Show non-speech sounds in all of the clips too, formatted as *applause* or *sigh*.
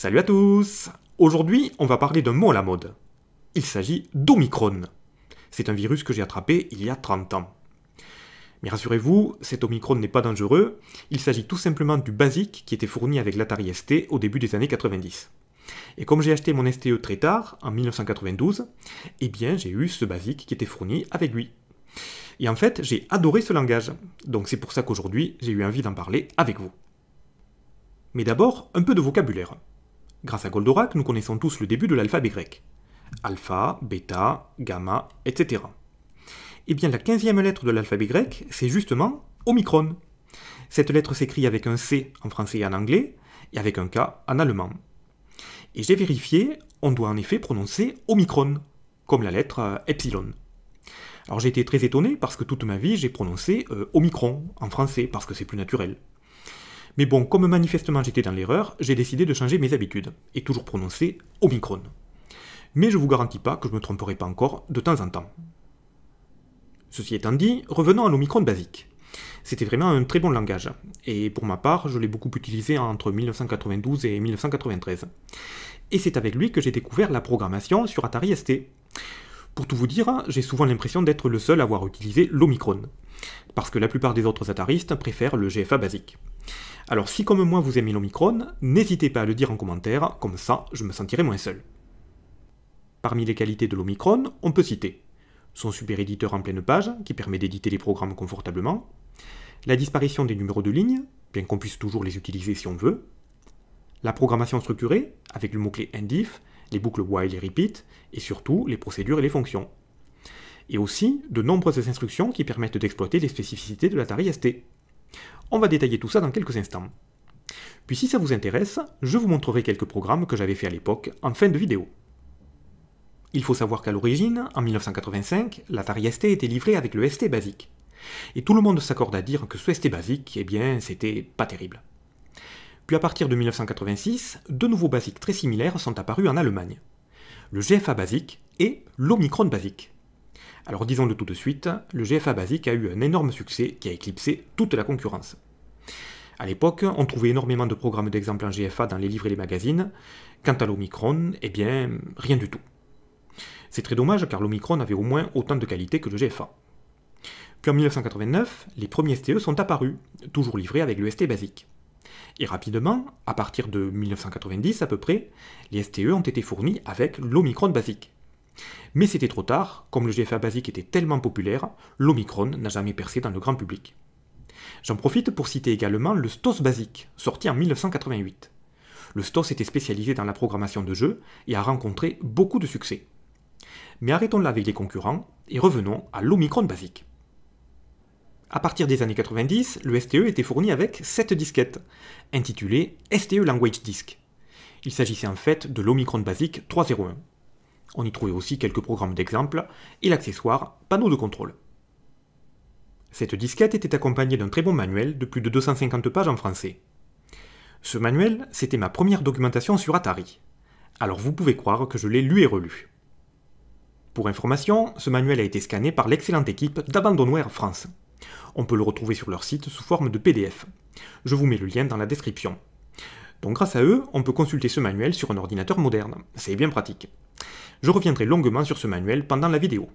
Salut à tous Aujourd'hui, on va parler d'un mot à la mode. Il s'agit d'Omicron. C'est un virus que j'ai attrapé il y a 30 ans. Mais rassurez-vous, cet Omicron n'est pas dangereux, il s'agit tout simplement du basique qui était fourni avec l'Atari ST au début des années 90. Et comme j'ai acheté mon STE très tard, en 1992, eh bien j'ai eu ce basique qui était fourni avec lui. Et en fait, j'ai adoré ce langage, donc c'est pour ça qu'aujourd'hui j'ai eu envie d'en parler avec vous. Mais d'abord, un peu de vocabulaire. Grâce à Goldorak, nous connaissons tous le début de l'alphabet grec. Alpha, bêta, gamma, etc. Eh bien, la quinzième lettre de l'alphabet grec, c'est justement Omicron. Cette lettre s'écrit avec un C en français et en anglais, et avec un K en allemand. Et j'ai vérifié, on doit en effet prononcer Omicron, comme la lettre euh, epsilon. Alors j'ai été très étonné parce que toute ma vie j'ai prononcé euh, Omicron en français parce que c'est plus naturel. Mais bon, comme manifestement j'étais dans l'erreur, j'ai décidé de changer mes habitudes, et toujours prononcer Omicron. Mais je vous garantis pas que je me tromperai pas encore de temps en temps. Ceci étant dit, revenons à l'Omicron basique. C'était vraiment un très bon langage, et pour ma part, je l'ai beaucoup utilisé entre 1992 et 1993. Et c'est avec lui que j'ai découvert la programmation sur Atari ST. Pour tout vous dire, j'ai souvent l'impression d'être le seul à avoir utilisé l'Omicron, parce que la plupart des autres ataristes préfèrent le GFA basique. Alors si comme moi vous aimez l'Omicron, n'hésitez pas à le dire en commentaire, comme ça je me sentirai moins seul. Parmi les qualités de l'Omicron, on peut citer son super éditeur en pleine page, qui permet d'éditer les programmes confortablement, la disparition des numéros de ligne, bien qu'on puisse toujours les utiliser si on veut, la programmation structurée, avec le mot-clé indif, les boucles while et repeat, et surtout les procédures et les fonctions. Et aussi de nombreuses instructions qui permettent d'exploiter les spécificités de l'Atari ST. On va détailler tout ça dans quelques instants. Puis si ça vous intéresse, je vous montrerai quelques programmes que j'avais fait à l'époque en fin de vidéo. Il faut savoir qu'à l'origine, en 1985, l'Atari ST était livrée avec le ST basique. Et tout le monde s'accorde à dire que ce ST basique, eh bien, c'était pas terrible. Puis à partir de 1986, deux nouveaux basiques très similaires sont apparus en Allemagne. Le GFA basique et l'Omicron basique. Alors disons-le tout de suite, le GFA basique a eu un énorme succès qui a éclipsé toute la concurrence. À l'époque, on trouvait énormément de programmes d'exemple en GFA dans les livres et les magazines. Quant à l'Omicron, eh bien, rien du tout. C'est très dommage car l'Omicron avait au moins autant de qualité que le GFA. Puis en 1989, les premiers STE sont apparus, toujours livrés avec le ST e basique. Et rapidement, à partir de 1990 à peu près, les STE ont été fournis avec l'Omicron basique. Mais c'était trop tard, comme le GFA BASIC était tellement populaire, l'Omicron n'a jamais percé dans le grand public. J'en profite pour citer également le STOS BASIC, sorti en 1988. Le STOS était spécialisé dans la programmation de jeux et a rencontré beaucoup de succès. Mais arrêtons là avec les concurrents et revenons à l'Omicron BASIC. À partir des années 90, le STE était fourni avec 7 disquettes, intitulées STE Language Disk. Il s'agissait en fait de l'Omicron BASIC 301. On y trouvait aussi quelques programmes d'exemple et l'accessoire panneau de contrôle. Cette disquette était accompagnée d'un très bon manuel de plus de 250 pages en français. Ce manuel, c'était ma première documentation sur Atari. Alors vous pouvez croire que je l'ai lu et relu. Pour information, ce manuel a été scanné par l'excellente équipe d'Abandonware France. On peut le retrouver sur leur site sous forme de PDF. Je vous mets le lien dans la description. Donc grâce à eux, on peut consulter ce manuel sur un ordinateur moderne. C'est bien pratique. Je reviendrai longuement sur ce manuel pendant la vidéo.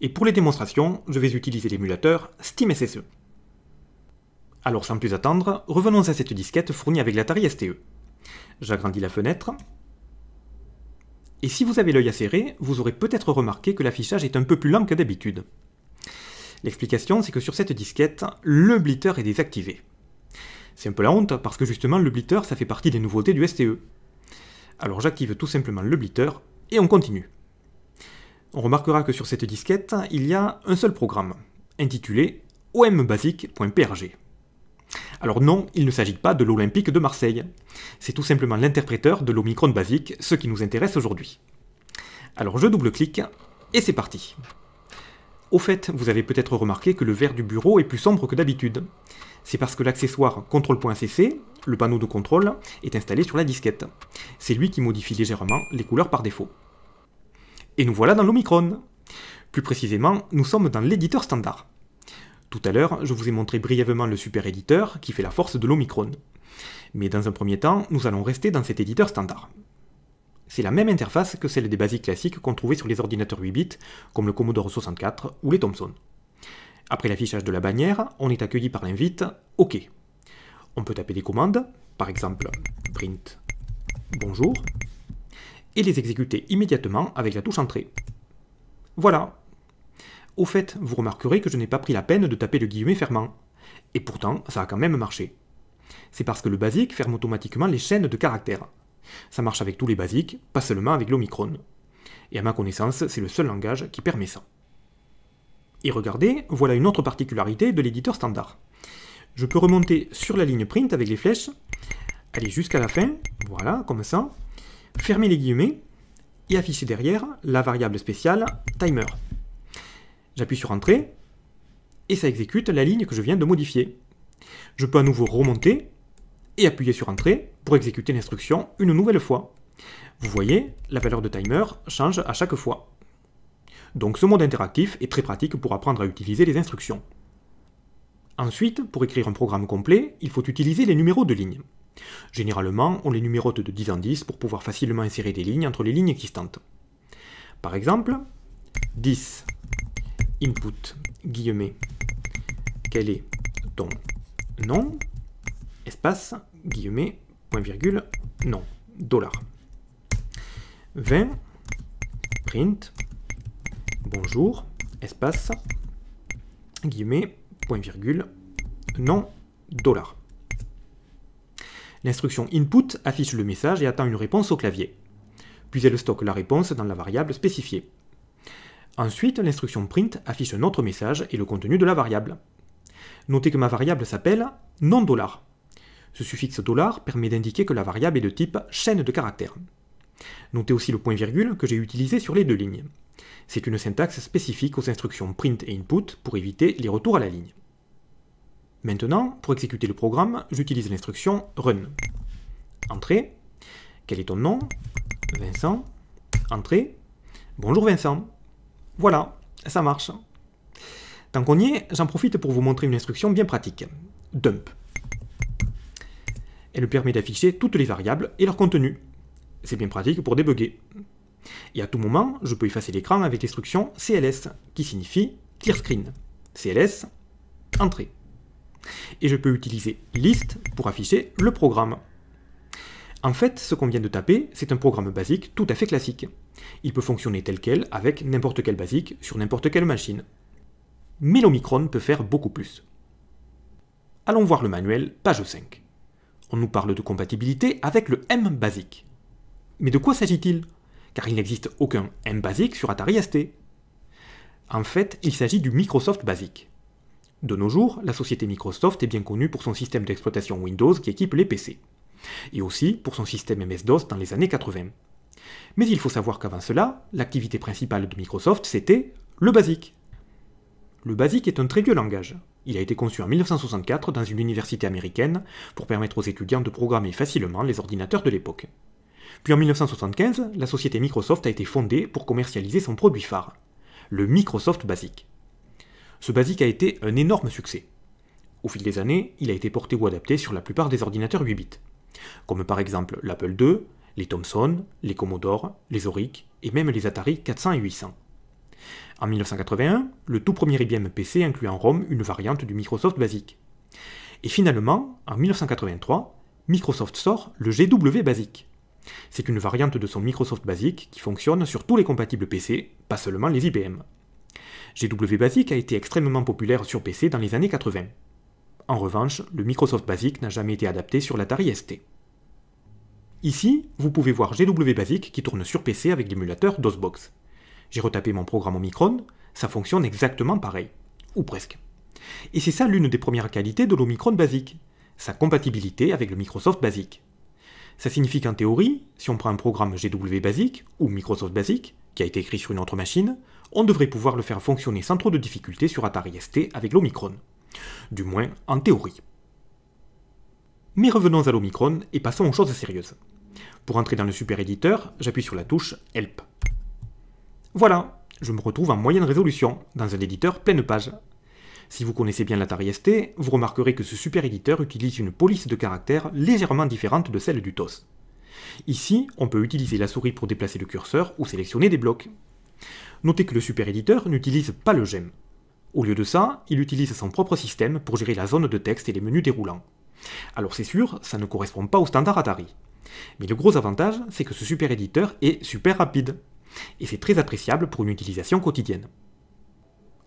Et pour les démonstrations, je vais utiliser l'émulateur SteamSSE. Alors sans plus attendre, revenons à cette disquette fournie avec l'Atari STE. J'agrandis la fenêtre. Et si vous avez l'œil acéré, vous aurez peut-être remarqué que l'affichage est un peu plus lent que d'habitude. L'explication, c'est que sur cette disquette, le blitter est désactivé. C'est un peu la honte, parce que justement, le blitter, ça fait partie des nouveautés du STE. Alors j'active tout simplement le blitter, et on continue. On remarquera que sur cette disquette, il y a un seul programme, intitulé ombasic.prg. Alors non, il ne s'agit pas de l'Olympique de Marseille. C'est tout simplement l'interpréteur de l'Omicron basique, ce qui nous intéresse aujourd'hui. Alors je double-clique, et c'est parti. Au fait, vous avez peut-être remarqué que le vert du bureau est plus sombre que d'habitude c'est parce que l'accessoire Control.cc, le panneau de contrôle, est installé sur la disquette. C'est lui qui modifie légèrement les couleurs par défaut. Et nous voilà dans l'Omicron Plus précisément, nous sommes dans l'éditeur standard. Tout à l'heure, je vous ai montré brièvement le super éditeur qui fait la force de l'Omicron. Mais dans un premier temps, nous allons rester dans cet éditeur standard. C'est la même interface que celle des basiques classiques qu'on trouvait sur les ordinateurs 8 bits, comme le Commodore 64 ou les Thomson. Après l'affichage de la bannière, on est accueilli par l'invite OK. On peut taper des commandes, par exemple print bonjour, et les exécuter immédiatement avec la touche entrée. Voilà. Au fait, vous remarquerez que je n'ai pas pris la peine de taper le guillemet fermant. Et pourtant, ça a quand même marché. C'est parce que le basique ferme automatiquement les chaînes de caractères. Ça marche avec tous les basiques, pas seulement avec l'Omicron. Et à ma connaissance, c'est le seul langage qui permet ça. Et regardez, voilà une autre particularité de l'éditeur standard. Je peux remonter sur la ligne print avec les flèches, aller jusqu'à la fin, voilà, comme ça, fermer les guillemets, et afficher derrière la variable spéciale timer. J'appuie sur Entrée, et ça exécute la ligne que je viens de modifier. Je peux à nouveau remonter, et appuyer sur Entrée pour exécuter l'instruction une nouvelle fois. Vous voyez, la valeur de timer change à chaque fois. Donc ce mode interactif est très pratique pour apprendre à utiliser les instructions. Ensuite, pour écrire un programme complet, il faut utiliser les numéros de lignes. Généralement, on les numérote de 10 en 10 pour pouvoir facilement insérer des lignes entre les lignes existantes. Par exemple, 10 input guillemets quel est ton nom espace guillemets point virgule nom dollar 20 print bonjour, espace, guillemets, point virgule, nom, dollar. L'instruction input affiche le message et attend une réponse au clavier. Puis elle stocke la réponse dans la variable spécifiée. Ensuite, l'instruction print affiche un autre message et le contenu de la variable. Notez que ma variable s'appelle non dollar. Ce suffixe dollar permet d'indiquer que la variable est de type chaîne de caractères. Notez aussi le point virgule que j'ai utilisé sur les deux lignes. C'est une syntaxe spécifique aux instructions print et input pour éviter les retours à la ligne. Maintenant, pour exécuter le programme, j'utilise l'instruction run. Entrée. Quel est ton nom Vincent. Entrée. Bonjour Vincent. Voilà, ça marche. Tant qu'on y est, j'en profite pour vous montrer une instruction bien pratique. Dump. Elle permet d'afficher toutes les variables et leur contenu. C'est bien pratique pour débugger. Et à tout moment, je peux effacer l'écran avec l'instruction CLS, qui signifie Clear Screen. CLS, Entrée. Et je peux utiliser List pour afficher le programme. En fait, ce qu'on vient de taper, c'est un programme basique tout à fait classique. Il peut fonctionner tel quel avec n'importe quel basique sur n'importe quelle machine. Mais l'Omicron peut faire beaucoup plus. Allons voir le manuel, page 5. On nous parle de compatibilité avec le M basique. Mais de quoi s'agit-il car il n'existe aucun M BASIC sur Atari ST. En fait, il s'agit du Microsoft BASIC. De nos jours, la société Microsoft est bien connue pour son système d'exploitation Windows qui équipe les PC, et aussi pour son système MS-DOS dans les années 80. Mais il faut savoir qu'avant cela, l'activité principale de Microsoft, c'était le BASIC. Le BASIC est un très vieux langage. Il a été conçu en 1964 dans une université américaine pour permettre aux étudiants de programmer facilement les ordinateurs de l'époque. Puis en 1975, la société Microsoft a été fondée pour commercialiser son produit phare, le Microsoft Basic. Ce Basic a été un énorme succès. Au fil des années, il a été porté ou adapté sur la plupart des ordinateurs 8 bits, comme par exemple l'Apple II, les Thomson, les Commodore, les Oric et même les Atari 400 et 800. En 1981, le tout premier IBM PC inclut en ROM une variante du Microsoft Basic. Et finalement, en 1983, Microsoft sort le GW Basic, c'est une variante de son Microsoft Basic qui fonctionne sur tous les compatibles PC, pas seulement les IBM. GW Basic a été extrêmement populaire sur PC dans les années 80. En revanche, le Microsoft Basic n'a jamais été adapté sur l'Atari ST. Ici, vous pouvez voir GW Basic qui tourne sur PC avec l'émulateur DOSBox. J'ai retapé mon programme Omicron, Micron, ça fonctionne exactement pareil. Ou presque. Et c'est ça l'une des premières qualités de l'Omicron Basic, sa compatibilité avec le Microsoft Basic. Ça signifie qu'en théorie, si on prend un programme GW Basic ou Microsoft Basic, qui a été écrit sur une autre machine, on devrait pouvoir le faire fonctionner sans trop de difficultés sur Atari ST avec l'Omicron. Du moins, en théorie. Mais revenons à l'Omicron et passons aux choses sérieuses. Pour entrer dans le super éditeur, j'appuie sur la touche Help. Voilà, je me retrouve en moyenne résolution, dans un éditeur pleine page, si vous connaissez bien l'Atari ST, vous remarquerez que ce super éditeur utilise une police de caractères légèrement différente de celle du TOS. Ici, on peut utiliser la souris pour déplacer le curseur ou sélectionner des blocs. Notez que le super éditeur n'utilise pas le gem. Au lieu de ça, il utilise son propre système pour gérer la zone de texte et les menus déroulants. Alors c'est sûr, ça ne correspond pas au standard Atari. Mais le gros avantage, c'est que ce super éditeur est super rapide. Et c'est très appréciable pour une utilisation quotidienne.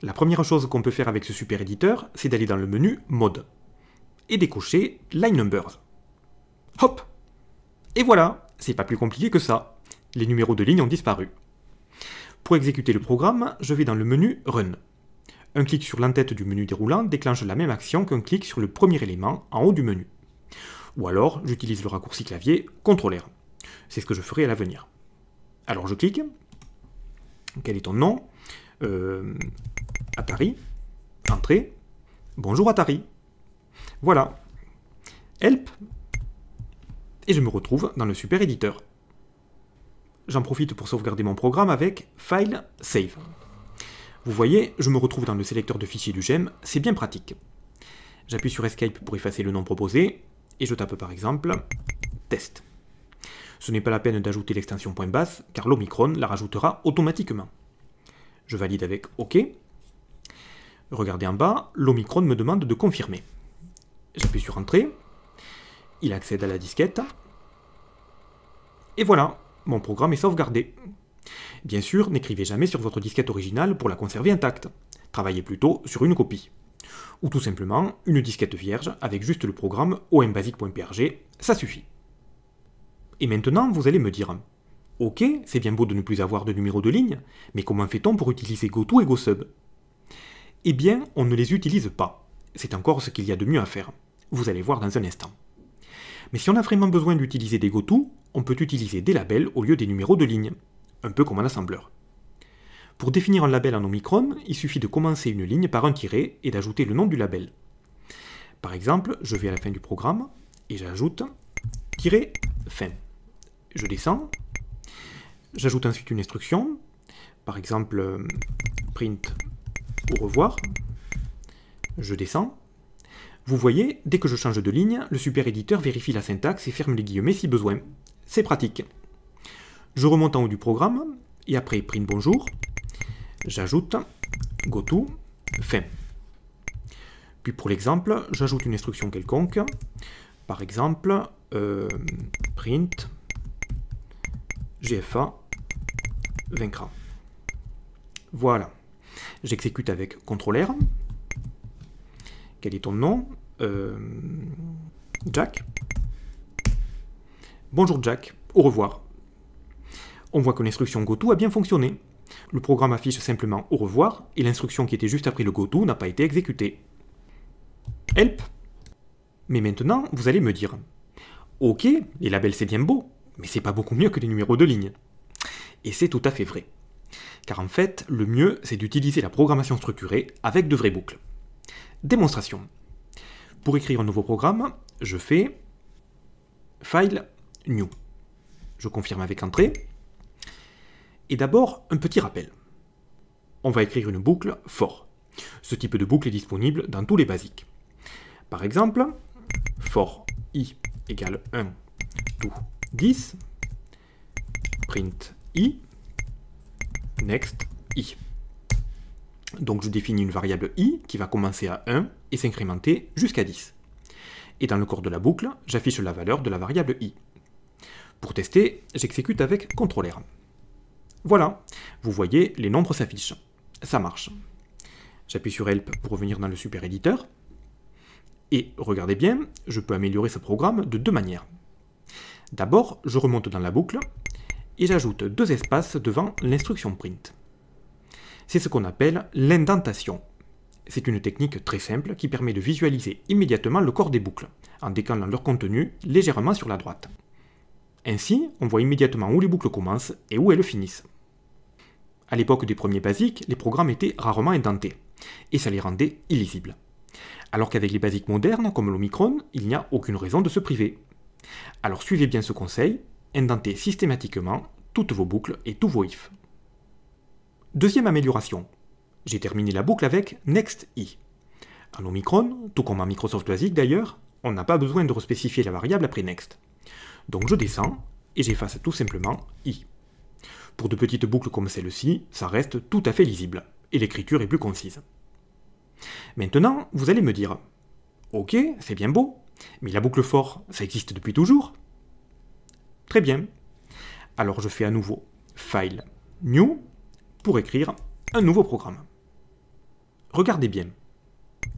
La première chose qu'on peut faire avec ce super éditeur, c'est d'aller dans le menu Mode et décocher Line Numbers. Hop Et voilà C'est pas plus compliqué que ça. Les numéros de ligne ont disparu. Pour exécuter le programme, je vais dans le menu Run. Un clic sur l'entête du menu déroulant déclenche la même action qu'un clic sur le premier élément en haut du menu. Ou alors, j'utilise le raccourci clavier CTRL-R. C'est ce que je ferai à l'avenir. Alors je clique. Quel est ton nom euh, Atari, entrée, bonjour Atari. Voilà, help, et je me retrouve dans le super éditeur. J'en profite pour sauvegarder mon programme avec File, Save. Vous voyez, je me retrouve dans le sélecteur de fichiers du GEM, c'est bien pratique. J'appuie sur Escape pour effacer le nom proposé, et je tape par exemple test. Ce n'est pas la peine d'ajouter l'extension .basse, car l'Omicron la rajoutera automatiquement. Je valide avec OK. Regardez en bas, l'Omicron me demande de confirmer. J'appuie sur Entrée. Il accède à la disquette. Et voilà, mon programme est sauvegardé. Bien sûr, n'écrivez jamais sur votre disquette originale pour la conserver intacte. Travaillez plutôt sur une copie. Ou tout simplement, une disquette vierge avec juste le programme ombasic.prg, ça suffit. Et maintenant, vous allez me dire, Ok, c'est bien beau de ne plus avoir de numéros de ligne, mais comment fait-on pour utiliser GoTo et GoSub Eh bien, on ne les utilise pas. C'est encore ce qu'il y a de mieux à faire. Vous allez voir dans un instant. Mais si on a vraiment besoin d'utiliser des GoTo, on peut utiliser des labels au lieu des numéros de ligne, un peu comme un assembleur. Pour définir un label en Omicron, il suffit de commencer une ligne par un tiret et d'ajouter le nom du label. Par exemple, je vais à la fin du programme et j'ajoute tiret fin. Je descends J'ajoute ensuite une instruction, par exemple euh, print au revoir. Je descends. Vous voyez, dès que je change de ligne, le super éditeur vérifie la syntaxe et ferme les guillemets si besoin. C'est pratique. Je remonte en haut du programme, et après print bonjour, j'ajoute to fin. Puis pour l'exemple, j'ajoute une instruction quelconque, par exemple euh, print gfa vaincra. Voilà. J'exécute avec CTRL R. Quel est ton nom euh, Jack. Bonjour Jack, au revoir. On voit que l'instruction goto a bien fonctionné. Le programme affiche simplement au revoir et l'instruction qui était juste après le goto n'a pas été exécutée. Help Mais maintenant, vous allez me dire Ok, les labels c'est bien beau, mais c'est pas beaucoup mieux que les numéros de ligne. Et c'est tout à fait vrai. Car en fait, le mieux, c'est d'utiliser la programmation structurée avec de vraies boucles. Démonstration. Pour écrire un nouveau programme, je fais File, New. Je confirme avec Entrée. Et d'abord, un petit rappel. On va écrire une boucle for. Ce type de boucle est disponible dans tous les basiques. Par exemple, for i égale 1 to 10, print i, next i. Donc je définis une variable i qui va commencer à 1 et s'incrémenter jusqu'à 10. Et dans le corps de la boucle, j'affiche la valeur de la variable i. Pour tester, j'exécute avec CTRL-R. Voilà, vous voyez, les nombres s'affichent. Ça marche. J'appuie sur Help pour revenir dans le super éditeur. Et regardez bien, je peux améliorer ce programme de deux manières. D'abord, je remonte dans la boucle et j'ajoute deux espaces devant l'instruction print. C'est ce qu'on appelle l'indentation. C'est une technique très simple qui permet de visualiser immédiatement le corps des boucles, en décalant leur contenu légèrement sur la droite. Ainsi, on voit immédiatement où les boucles commencent et où elles finissent. À l'époque des premiers basiques, les programmes étaient rarement indentés, et ça les rendait illisibles. Alors qu'avec les basiques modernes, comme l'Omicron, il n'y a aucune raison de se priver. Alors suivez bien ce conseil indentez systématiquement toutes vos boucles et tous vos ifs. Deuxième amélioration, j'ai terminé la boucle avec next i. En Omicron, tout comme en Microsoft Basic d'ailleurs, on n'a pas besoin de respécifier la variable après next. Donc je descends et j'efface tout simplement i. Pour de petites boucles comme celle-ci, ça reste tout à fait lisible, et l'écriture est plus concise. Maintenant, vous allez me dire, ok, c'est bien beau, mais la boucle fort, ça existe depuis toujours, Très bien. Alors je fais à nouveau File, New, pour écrire un nouveau programme. Regardez bien.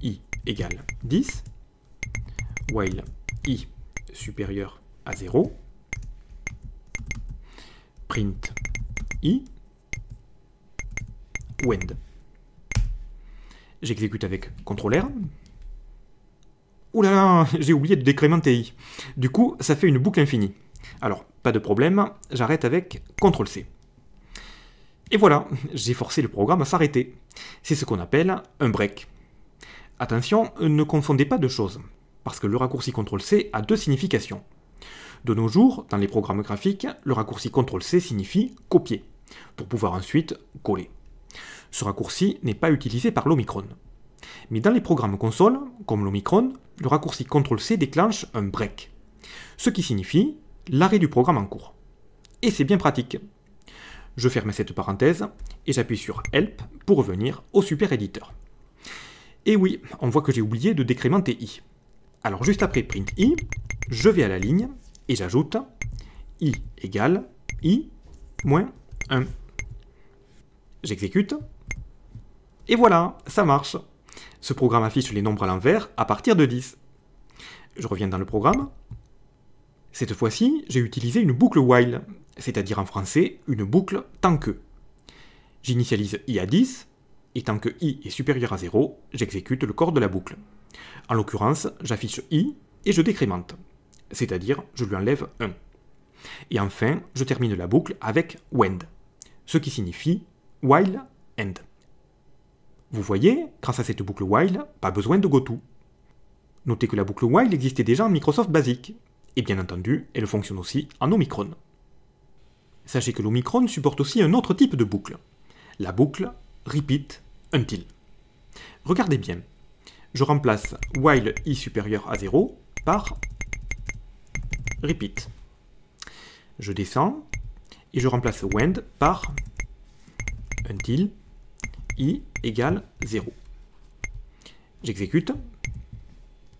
i égale 10, while i supérieur à 0, print i, end ». J'exécute avec CTRL R. Oulala, *laughs* j'ai oublié de décrémenter i. Du coup, ça fait une boucle infinie. Alors, pas de problème, j'arrête avec CTRL-C. Et voilà, j'ai forcé le programme à s'arrêter. C'est ce qu'on appelle un break. Attention, ne confondez pas deux choses, parce que le raccourci CTRL-C a deux significations. De nos jours, dans les programmes graphiques, le raccourci CTRL-C signifie copier, pour pouvoir ensuite coller. Ce raccourci n'est pas utilisé par l'Omicron. Mais dans les programmes console, comme l'Omicron, le raccourci CTRL-C déclenche un break. Ce qui signifie l'arrêt du programme en cours. Et c'est bien pratique. Je ferme cette parenthèse et j'appuie sur Help pour revenir au super éditeur. Et oui, on voit que j'ai oublié de décrémenter i. Alors juste après print i, je vais à la ligne et j'ajoute i égale i moins 1. J'exécute. Et voilà, ça marche. Ce programme affiche les nombres à l'envers à partir de 10. Je reviens dans le programme cette fois-ci, j'ai utilisé une boucle while, c'est-à-dire en français une boucle tant que. J'initialise i à 10, et tant que i est supérieur à 0, j'exécute le corps de la boucle. En l'occurrence, j'affiche i et je décrémente, c'est-à-dire je lui enlève 1. Et enfin, je termine la boucle avec wend, ce qui signifie while end. Vous voyez, grâce à cette boucle while, pas besoin de goto. Notez que la boucle while existait déjà en Microsoft Basic, et bien entendu, elle fonctionne aussi en Omicron. Sachez que l'Omicron supporte aussi un autre type de boucle. La boucle repeat until. Regardez bien. Je remplace while i supérieur à 0 par repeat. Je descends et je remplace when par until i égale 0. J'exécute.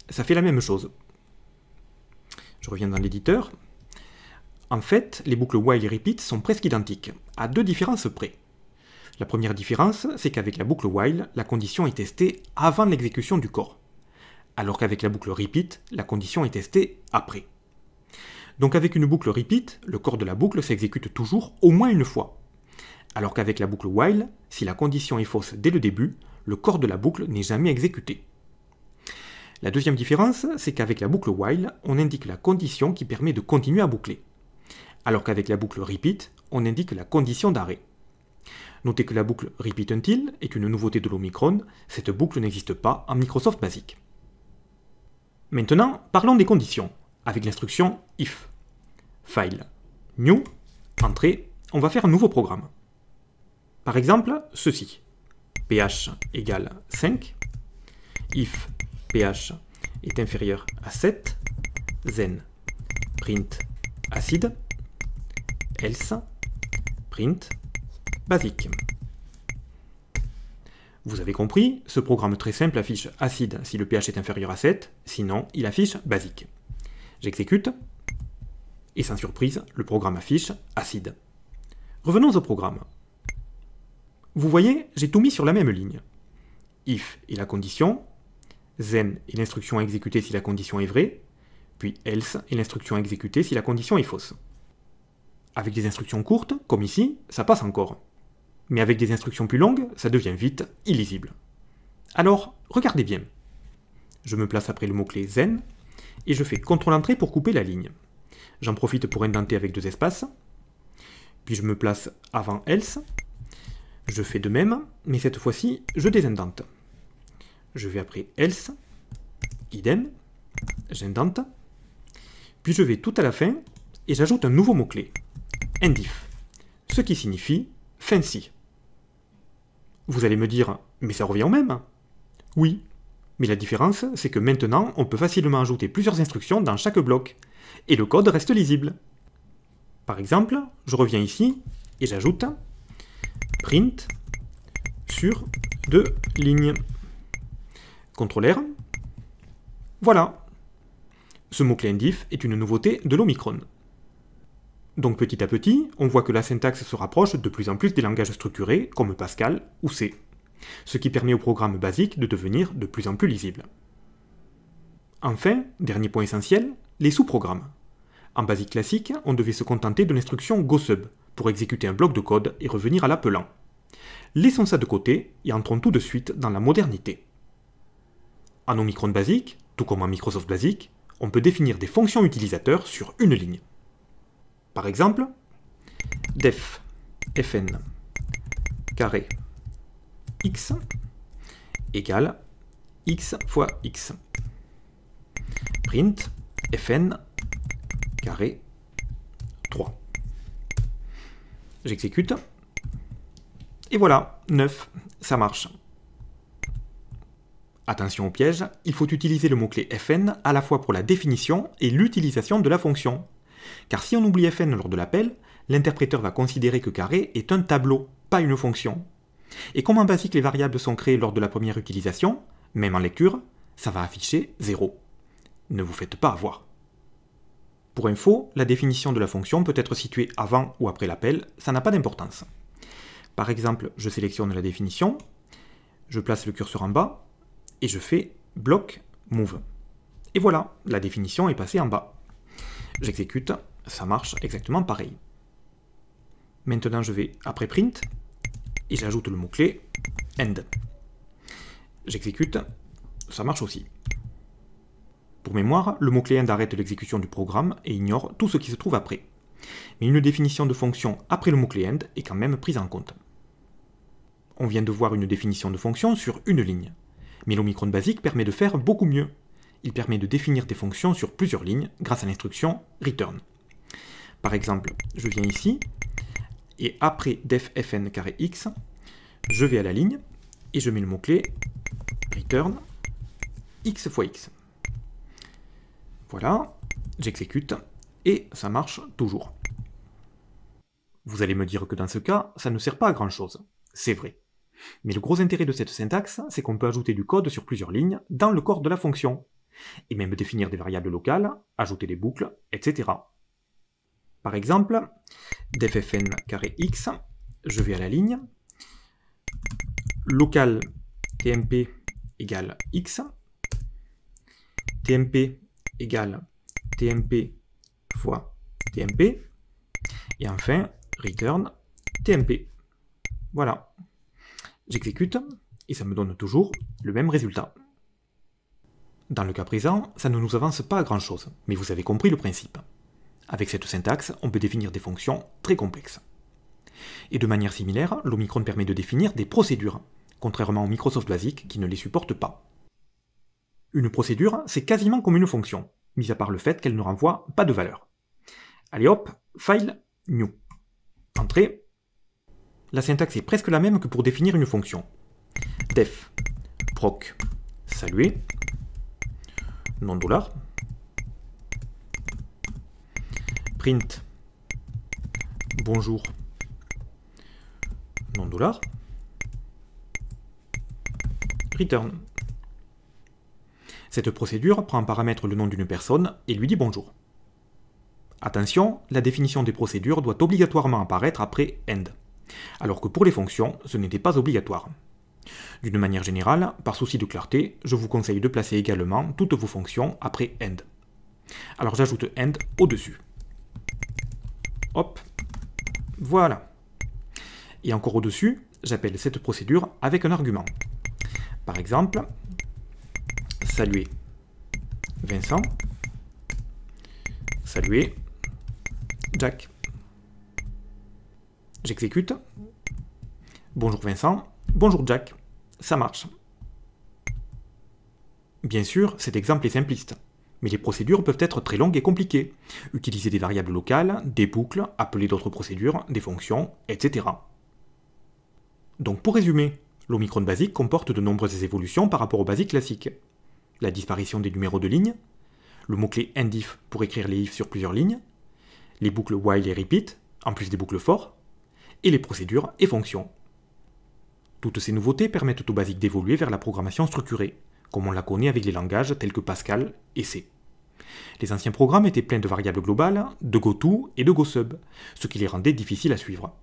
Ça fait la même chose. Je reviens dans l'éditeur. En fait, les boucles while et repeat sont presque identiques, à deux différences près. La première différence, c'est qu'avec la boucle while, la condition est testée avant l'exécution du corps, alors qu'avec la boucle repeat, la condition est testée après. Donc avec une boucle repeat, le corps de la boucle s'exécute toujours au moins une fois, alors qu'avec la boucle while, si la condition est fausse dès le début, le corps de la boucle n'est jamais exécuté. La deuxième différence, c'est qu'avec la boucle while, on indique la condition qui permet de continuer à boucler, alors qu'avec la boucle repeat, on indique la condition d'arrêt. Notez que la boucle repeat until est une nouveauté de l'Omicron, cette boucle n'existe pas en Microsoft Basic. Maintenant, parlons des conditions, avec l'instruction if. File, new, entrée, on va faire un nouveau programme. Par exemple, ceci. ph égale 5, if pH est inférieur à 7, zen, print acide, else, print basique. Vous avez compris, ce programme très simple affiche acide si le pH est inférieur à 7, sinon il affiche basique. J'exécute, et sans surprise, le programme affiche acide. Revenons au programme. Vous voyez, j'ai tout mis sur la même ligne. If et la condition, ZEN est l'instruction à exécuter si la condition est vraie, puis else est l'instruction à exécuter si la condition est fausse. Avec des instructions courtes, comme ici, ça passe encore. Mais avec des instructions plus longues, ça devient vite illisible. Alors, regardez bien. Je me place après le mot-clé zen, et je fais CTRL entrée pour couper la ligne. J'en profite pour indenter avec deux espaces. Puis je me place avant else. Je fais de même, mais cette fois-ci, je désindente je vais après else, idem, j'indente, puis je vais tout à la fin et j'ajoute un nouveau mot-clé, indif, ce qui signifie fancy. Vous allez me dire, mais ça revient au même Oui, mais la différence, c'est que maintenant, on peut facilement ajouter plusieurs instructions dans chaque bloc, et le code reste lisible. Par exemple, je reviens ici et j'ajoute print sur deux lignes CTRL R. Voilà. Ce mot-clé indif est une nouveauté de l'Omicron. Donc petit à petit, on voit que la syntaxe se rapproche de plus en plus des langages structurés comme Pascal ou C, ce qui permet au programme basique de devenir de plus en plus lisible. Enfin, dernier point essentiel, les sous-programmes. En basique classique, on devait se contenter de l'instruction GoSub pour exécuter un bloc de code et revenir à l'appelant. Laissons ça de côté et entrons tout de suite dans la modernité. En Omicron basique, tout comme en Microsoft basique, on peut définir des fonctions utilisateurs sur une ligne. Par exemple, def fn carré x égale x fois x. Print fn carré 3. J'exécute. Et voilà, 9, ça marche. Attention au piège, il faut utiliser le mot-clé fn à la fois pour la définition et l'utilisation de la fonction. Car si on oublie fn lors de l'appel, l'interpréteur va considérer que carré est un tableau, pas une fonction. Et comme en basique les variables sont créées lors de la première utilisation, même en lecture, ça va afficher 0. Ne vous faites pas avoir. Pour info, la définition de la fonction peut être située avant ou après l'appel, ça n'a pas d'importance. Par exemple, je sélectionne la définition, je place le curseur en bas, et je fais bloc move. Et voilà, la définition est passée en bas. J'exécute, ça marche exactement pareil. Maintenant, je vais après print et j'ajoute le mot-clé end. J'exécute, ça marche aussi. Pour mémoire, le mot-clé end arrête l'exécution du programme et ignore tout ce qui se trouve après. Mais une définition de fonction après le mot-clé end est quand même prise en compte. On vient de voir une définition de fonction sur une ligne mais l'Omicron basique permet de faire beaucoup mieux. Il permet de définir des fonctions sur plusieurs lignes grâce à l'instruction return. Par exemple, je viens ici, et après def fn carré x, je vais à la ligne, et je mets le mot-clé return x fois x. Voilà, j'exécute, et ça marche toujours. Vous allez me dire que dans ce cas, ça ne sert pas à grand-chose. C'est vrai. Mais le gros intérêt de cette syntaxe, c'est qu'on peut ajouter du code sur plusieurs lignes dans le corps de la fonction, et même définir des variables locales, ajouter des boucles, etc. Par exemple, dffn carré x, je vais à la ligne, local tmp égale x, tmp égale tmp fois tmp, et enfin return tmp. Voilà. J'exécute et ça me donne toujours le même résultat. Dans le cas présent, ça ne nous avance pas grand-chose, mais vous avez compris le principe. Avec cette syntaxe, on peut définir des fonctions très complexes. Et de manière similaire, l'Omicron permet de définir des procédures, contrairement au Microsoft Basic qui ne les supporte pas. Une procédure, c'est quasiment comme une fonction, mis à part le fait qu'elle ne renvoie pas de valeur. Allez hop, file, new. Entrée, la syntaxe est presque la même que pour définir une fonction. def proc saluer non dollar print bonjour non dollar return. Cette procédure prend en paramètre le nom d'une personne et lui dit bonjour. Attention, la définition des procédures doit obligatoirement apparaître après end alors que pour les fonctions, ce n'était pas obligatoire. D'une manière générale, par souci de clarté, je vous conseille de placer également toutes vos fonctions après end. Alors j'ajoute end au-dessus. Hop, voilà. Et encore au-dessus, j'appelle cette procédure avec un argument. Par exemple, saluer Vincent, saluer Jack. J'exécute. Bonjour Vincent. Bonjour Jack. Ça marche. Bien sûr, cet exemple est simpliste. Mais les procédures peuvent être très longues et compliquées. Utiliser des variables locales, des boucles, appeler d'autres procédures, des fonctions, etc. Donc pour résumer, l'Omicron basique comporte de nombreuses évolutions par rapport au basique classique. La disparition des numéros de ligne, le mot-clé endif pour écrire les ifs sur plusieurs lignes, les boucles while et repeat, en plus des boucles for, et les procédures et fonctions. Toutes ces nouveautés permettent au BASIC d'évoluer vers la programmation structurée, comme on la connaît avec les langages tels que Pascal et C. Les anciens programmes étaient pleins de variables globales, de goto et de GoSub, ce qui les rendait difficiles à suivre.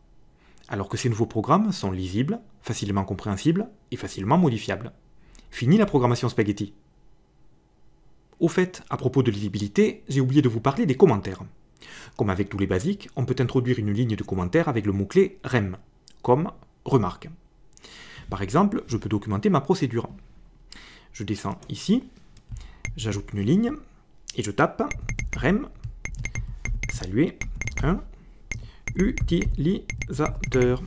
Alors que ces nouveaux programmes sont lisibles, facilement compréhensibles et facilement modifiables. Fini la programmation spaghetti. Au fait, à propos de lisibilité, j'ai oublié de vous parler des commentaires. Comme avec tous les basiques, on peut introduire une ligne de commentaire avec le mot-clé REM, comme remarque. Par exemple, je peux documenter ma procédure. Je descends ici, j'ajoute une ligne, et je tape REM, saluer, un hein. utilisateur.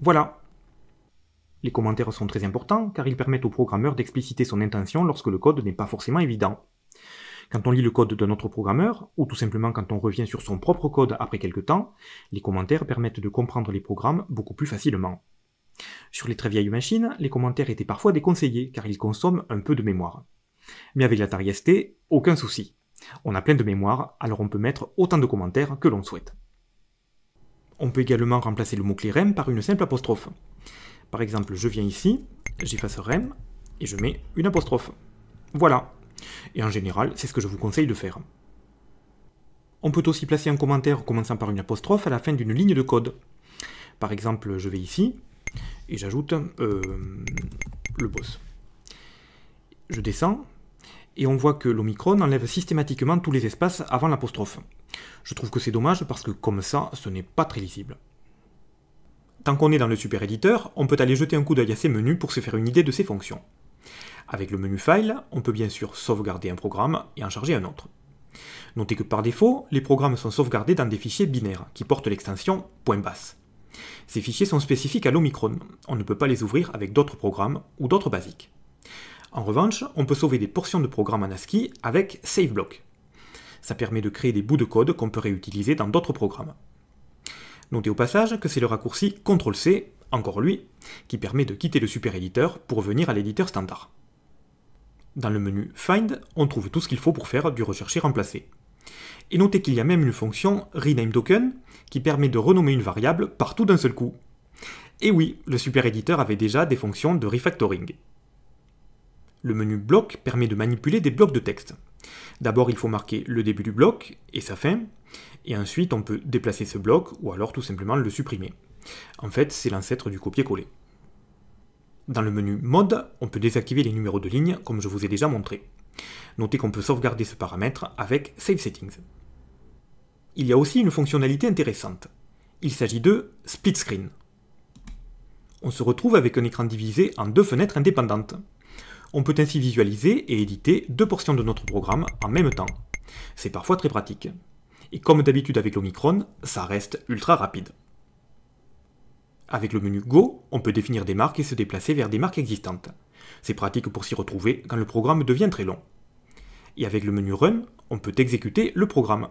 Voilà, les commentaires sont très importants car ils permettent au programmeur d'expliciter son intention lorsque le code n'est pas forcément évident. Quand on lit le code d'un autre programmeur, ou tout simplement quand on revient sur son propre code après quelques temps, les commentaires permettent de comprendre les programmes beaucoup plus facilement. Sur les très vieilles machines, les commentaires étaient parfois déconseillés car ils consomment un peu de mémoire. Mais avec la ST, aucun souci. On a plein de mémoire, alors on peut mettre autant de commentaires que l'on souhaite. On peut également remplacer le mot-clé REM par une simple apostrophe. Par exemple, je viens ici, j'efface REM et je mets une apostrophe. Voilà, et en général, c'est ce que je vous conseille de faire. On peut aussi placer un commentaire commençant par une apostrophe à la fin d'une ligne de code. Par exemple, je vais ici et j'ajoute euh, le boss. Je descends et on voit que l'Omicron enlève systématiquement tous les espaces avant l'apostrophe. Je trouve que c'est dommage parce que comme ça, ce n'est pas très lisible. Tant qu'on est dans le super éditeur, on peut aller jeter un coup d'œil à ses menus pour se faire une idée de ses fonctions. Avec le menu File, on peut bien sûr sauvegarder un programme et en charger un autre. Notez que par défaut, les programmes sont sauvegardés dans des fichiers binaires qui portent l'extension .bas. Ces fichiers sont spécifiques à l'Omicron, on ne peut pas les ouvrir avec d'autres programmes ou d'autres basiques. En revanche, on peut sauver des portions de programmes en ASCII avec SaveBlock. Ça permet de créer des bouts de code qu'on peut réutiliser dans d'autres programmes. Notez au passage que c'est le raccourci CTRL-C, encore lui, qui permet de quitter le super éditeur pour venir à l'éditeur standard. Dans le menu Find, on trouve tout ce qu'il faut pour faire du rechercher remplacé. Et notez qu'il y a même une fonction Token qui permet de renommer une variable partout d'un seul coup. Et oui, le super éditeur avait déjà des fonctions de refactoring. Le menu bloc permet de manipuler des blocs de texte. D'abord, il faut marquer le début du bloc et sa fin, et ensuite on peut déplacer ce bloc ou alors tout simplement le supprimer. En fait, c'est l'ancêtre du copier-coller. Dans le menu Mode, on peut désactiver les numéros de ligne comme je vous ai déjà montré. Notez qu'on peut sauvegarder ce paramètre avec Save Settings. Il y a aussi une fonctionnalité intéressante. Il s'agit de Split Screen. On se retrouve avec un écran divisé en deux fenêtres indépendantes. On peut ainsi visualiser et éditer deux portions de notre programme en même temps. C'est parfois très pratique. Et comme d'habitude avec l'Omicron, ça reste ultra rapide. Avec le menu Go, on peut définir des marques et se déplacer vers des marques existantes. C'est pratique pour s'y retrouver quand le programme devient très long. Et avec le menu Run, on peut exécuter le programme.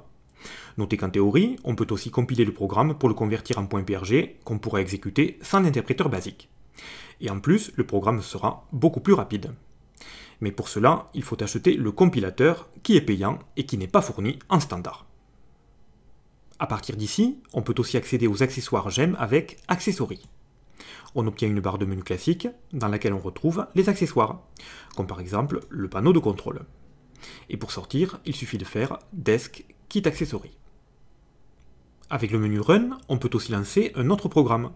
Notez qu'en théorie, on peut aussi compiler le programme pour le convertir en .prg qu'on pourra exécuter sans l'interpréteur basique. Et en plus, le programme sera beaucoup plus rapide. Mais pour cela, il faut acheter le compilateur qui est payant et qui n'est pas fourni en standard. A partir d'ici, on peut aussi accéder aux accessoires GEM avec Accessory. On obtient une barre de menu classique dans laquelle on retrouve les accessoires, comme par exemple le panneau de contrôle. Et pour sortir, il suffit de faire Desk Kit Accessory. Avec le menu Run, on peut aussi lancer un autre programme.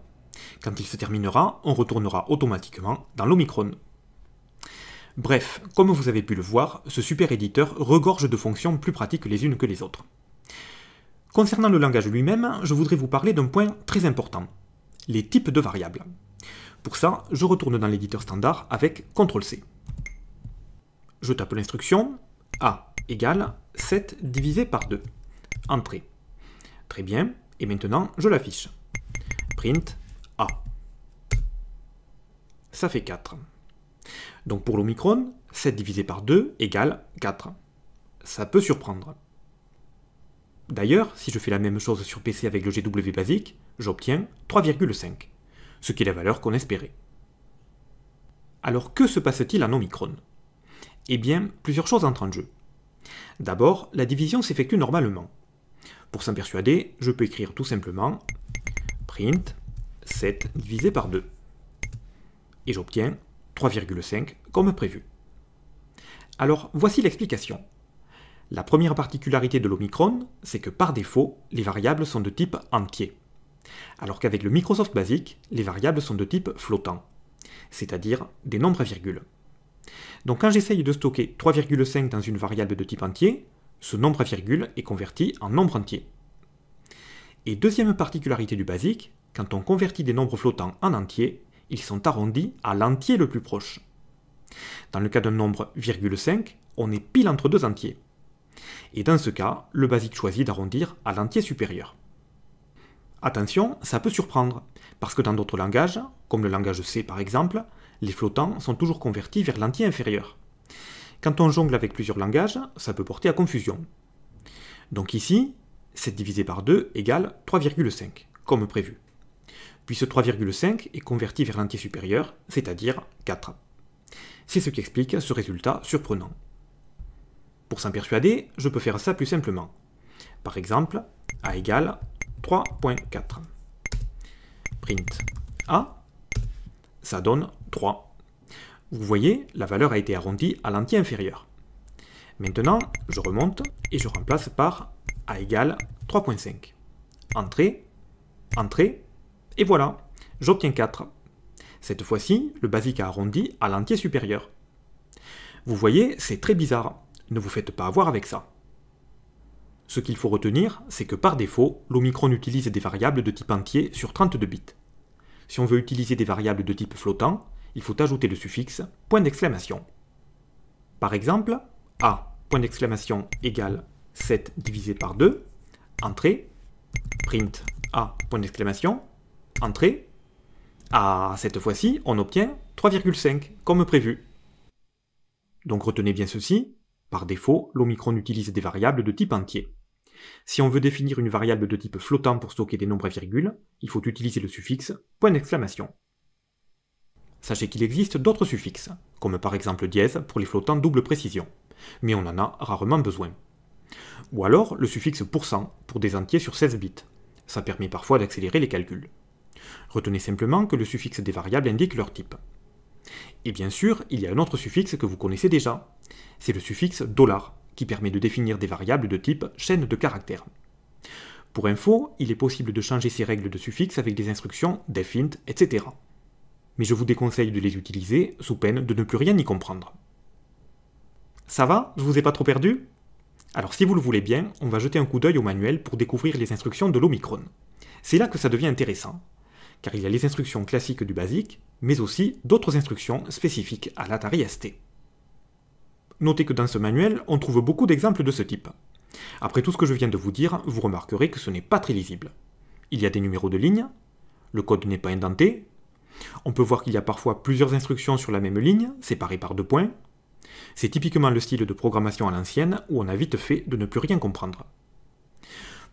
Quand il se terminera, on retournera automatiquement dans l'Omicron. Bref, comme vous avez pu le voir, ce super éditeur regorge de fonctions plus pratiques les unes que les autres. Concernant le langage lui-même, je voudrais vous parler d'un point très important, les types de variables. Pour ça, je retourne dans l'éditeur standard avec CTRL-C. Je tape l'instruction A égale 7 divisé par 2. Entrée. Très bien, et maintenant je l'affiche. Print A. Ça fait 4. Donc pour l'Omicron, 7 divisé par 2 égale 4. Ça peut surprendre. D'ailleurs, si je fais la même chose sur PC avec le GW basique, j'obtiens 3,5, ce qui est la valeur qu'on espérait. Alors que se passe-t-il en Omicron Eh bien, plusieurs choses entrent en jeu. D'abord, la division s'effectue normalement. Pour s'en persuader, je peux écrire tout simplement print 7 divisé par 2. Et j'obtiens 3,5 comme prévu. Alors voici l'explication. La première particularité de l'Omicron, c'est que par défaut, les variables sont de type entier. Alors qu'avec le Microsoft Basic, les variables sont de type flottant, c'est-à-dire des nombres à virgule. Donc quand j'essaye de stocker 3,5 dans une variable de type entier, ce nombre à virgule est converti en nombre entier. Et deuxième particularité du basique, quand on convertit des nombres flottants en entier, ils sont arrondis à l'entier le plus proche. Dans le cas d'un nombre 5, on est pile entre deux entiers. Et dans ce cas, le basique choisit d'arrondir à l'entier supérieur. Attention, ça peut surprendre, parce que dans d'autres langages, comme le langage C par exemple, les flottants sont toujours convertis vers l'entier inférieur. Quand on jongle avec plusieurs langages, ça peut porter à confusion. Donc ici, 7 divisé par 2 égale 3,5, comme prévu. Puis ce 3,5 est converti vers l'entier supérieur, c'est-à-dire 4. C'est ce qui explique ce résultat surprenant. Pour s'en persuader, je peux faire ça plus simplement. Par exemple, a égale 3.4. Print a, ça donne 3. Vous voyez, la valeur a été arrondie à l'entier inférieur. Maintenant, je remonte et je remplace par a égale 3.5. Entrée, entrée, et voilà, j'obtiens 4. Cette fois-ci, le basique a arrondi à l'entier supérieur. Vous voyez, c'est très bizarre. Ne vous faites pas avoir avec ça. Ce qu'il faut retenir, c'est que par défaut, l'Omicron utilise des variables de type entier sur 32 bits. Si on veut utiliser des variables de type flottant, il faut ajouter le suffixe point d'exclamation. Par exemple, A point d'exclamation égale 7 divisé par 2, entrée, print A point d'exclamation, entrée, ah, cette fois-ci, on obtient 3,5, comme prévu. Donc retenez bien ceci, par défaut, l'Omicron utilise des variables de type entier. Si on veut définir une variable de type flottant pour stocker des nombres à virgule, il faut utiliser le suffixe point d'exclamation. Sachez qu'il existe d'autres suffixes, comme par exemple dièse pour les flottants double précision, mais on en a rarement besoin. Ou alors le suffixe pourcent pour des entiers sur 16 bits. Ça permet parfois d'accélérer les calculs. Retenez simplement que le suffixe des variables indique leur type. Et bien sûr, il y a un autre suffixe que vous connaissez déjà, c'est le suffixe dollar qui permet de définir des variables de type chaîne de caractères. Pour info, il est possible de changer ces règles de suffixe avec des instructions defint, etc. Mais je vous déconseille de les utiliser sous peine de ne plus rien y comprendre. Ça va Je vous ai pas trop perdu Alors si vous le voulez bien, on va jeter un coup d'œil au manuel pour découvrir les instructions de l'Omicron. C'est là que ça devient intéressant, car il y a les instructions classiques du BASIC, mais aussi d'autres instructions spécifiques à l'Atari ST notez que dans ce manuel, on trouve beaucoup d'exemples de ce type. Après tout ce que je viens de vous dire, vous remarquerez que ce n'est pas très lisible. Il y a des numéros de ligne, le code n'est pas indenté, on peut voir qu'il y a parfois plusieurs instructions sur la même ligne, séparées par deux points. C'est typiquement le style de programmation à l'ancienne où on a vite fait de ne plus rien comprendre.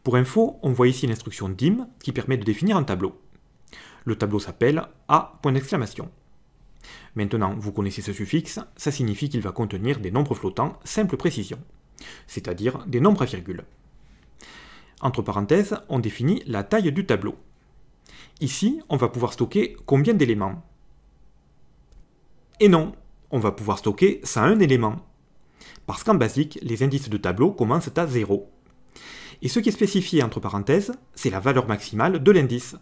Pour info, on voit ici l'instruction dim qui permet de définir un tableau. Le tableau s'appelle A. Maintenant, vous connaissez ce suffixe, ça signifie qu'il va contenir des nombres flottants simple précision, c'est-à-dire des nombres à virgule. Entre parenthèses, on définit la taille du tableau. Ici, on va pouvoir stocker combien d'éléments Et non, on va pouvoir stocker 101 éléments. Parce qu'en basique, les indices de tableau commencent à 0. Et ce qui est spécifié entre parenthèses, c'est la valeur maximale de l'indice.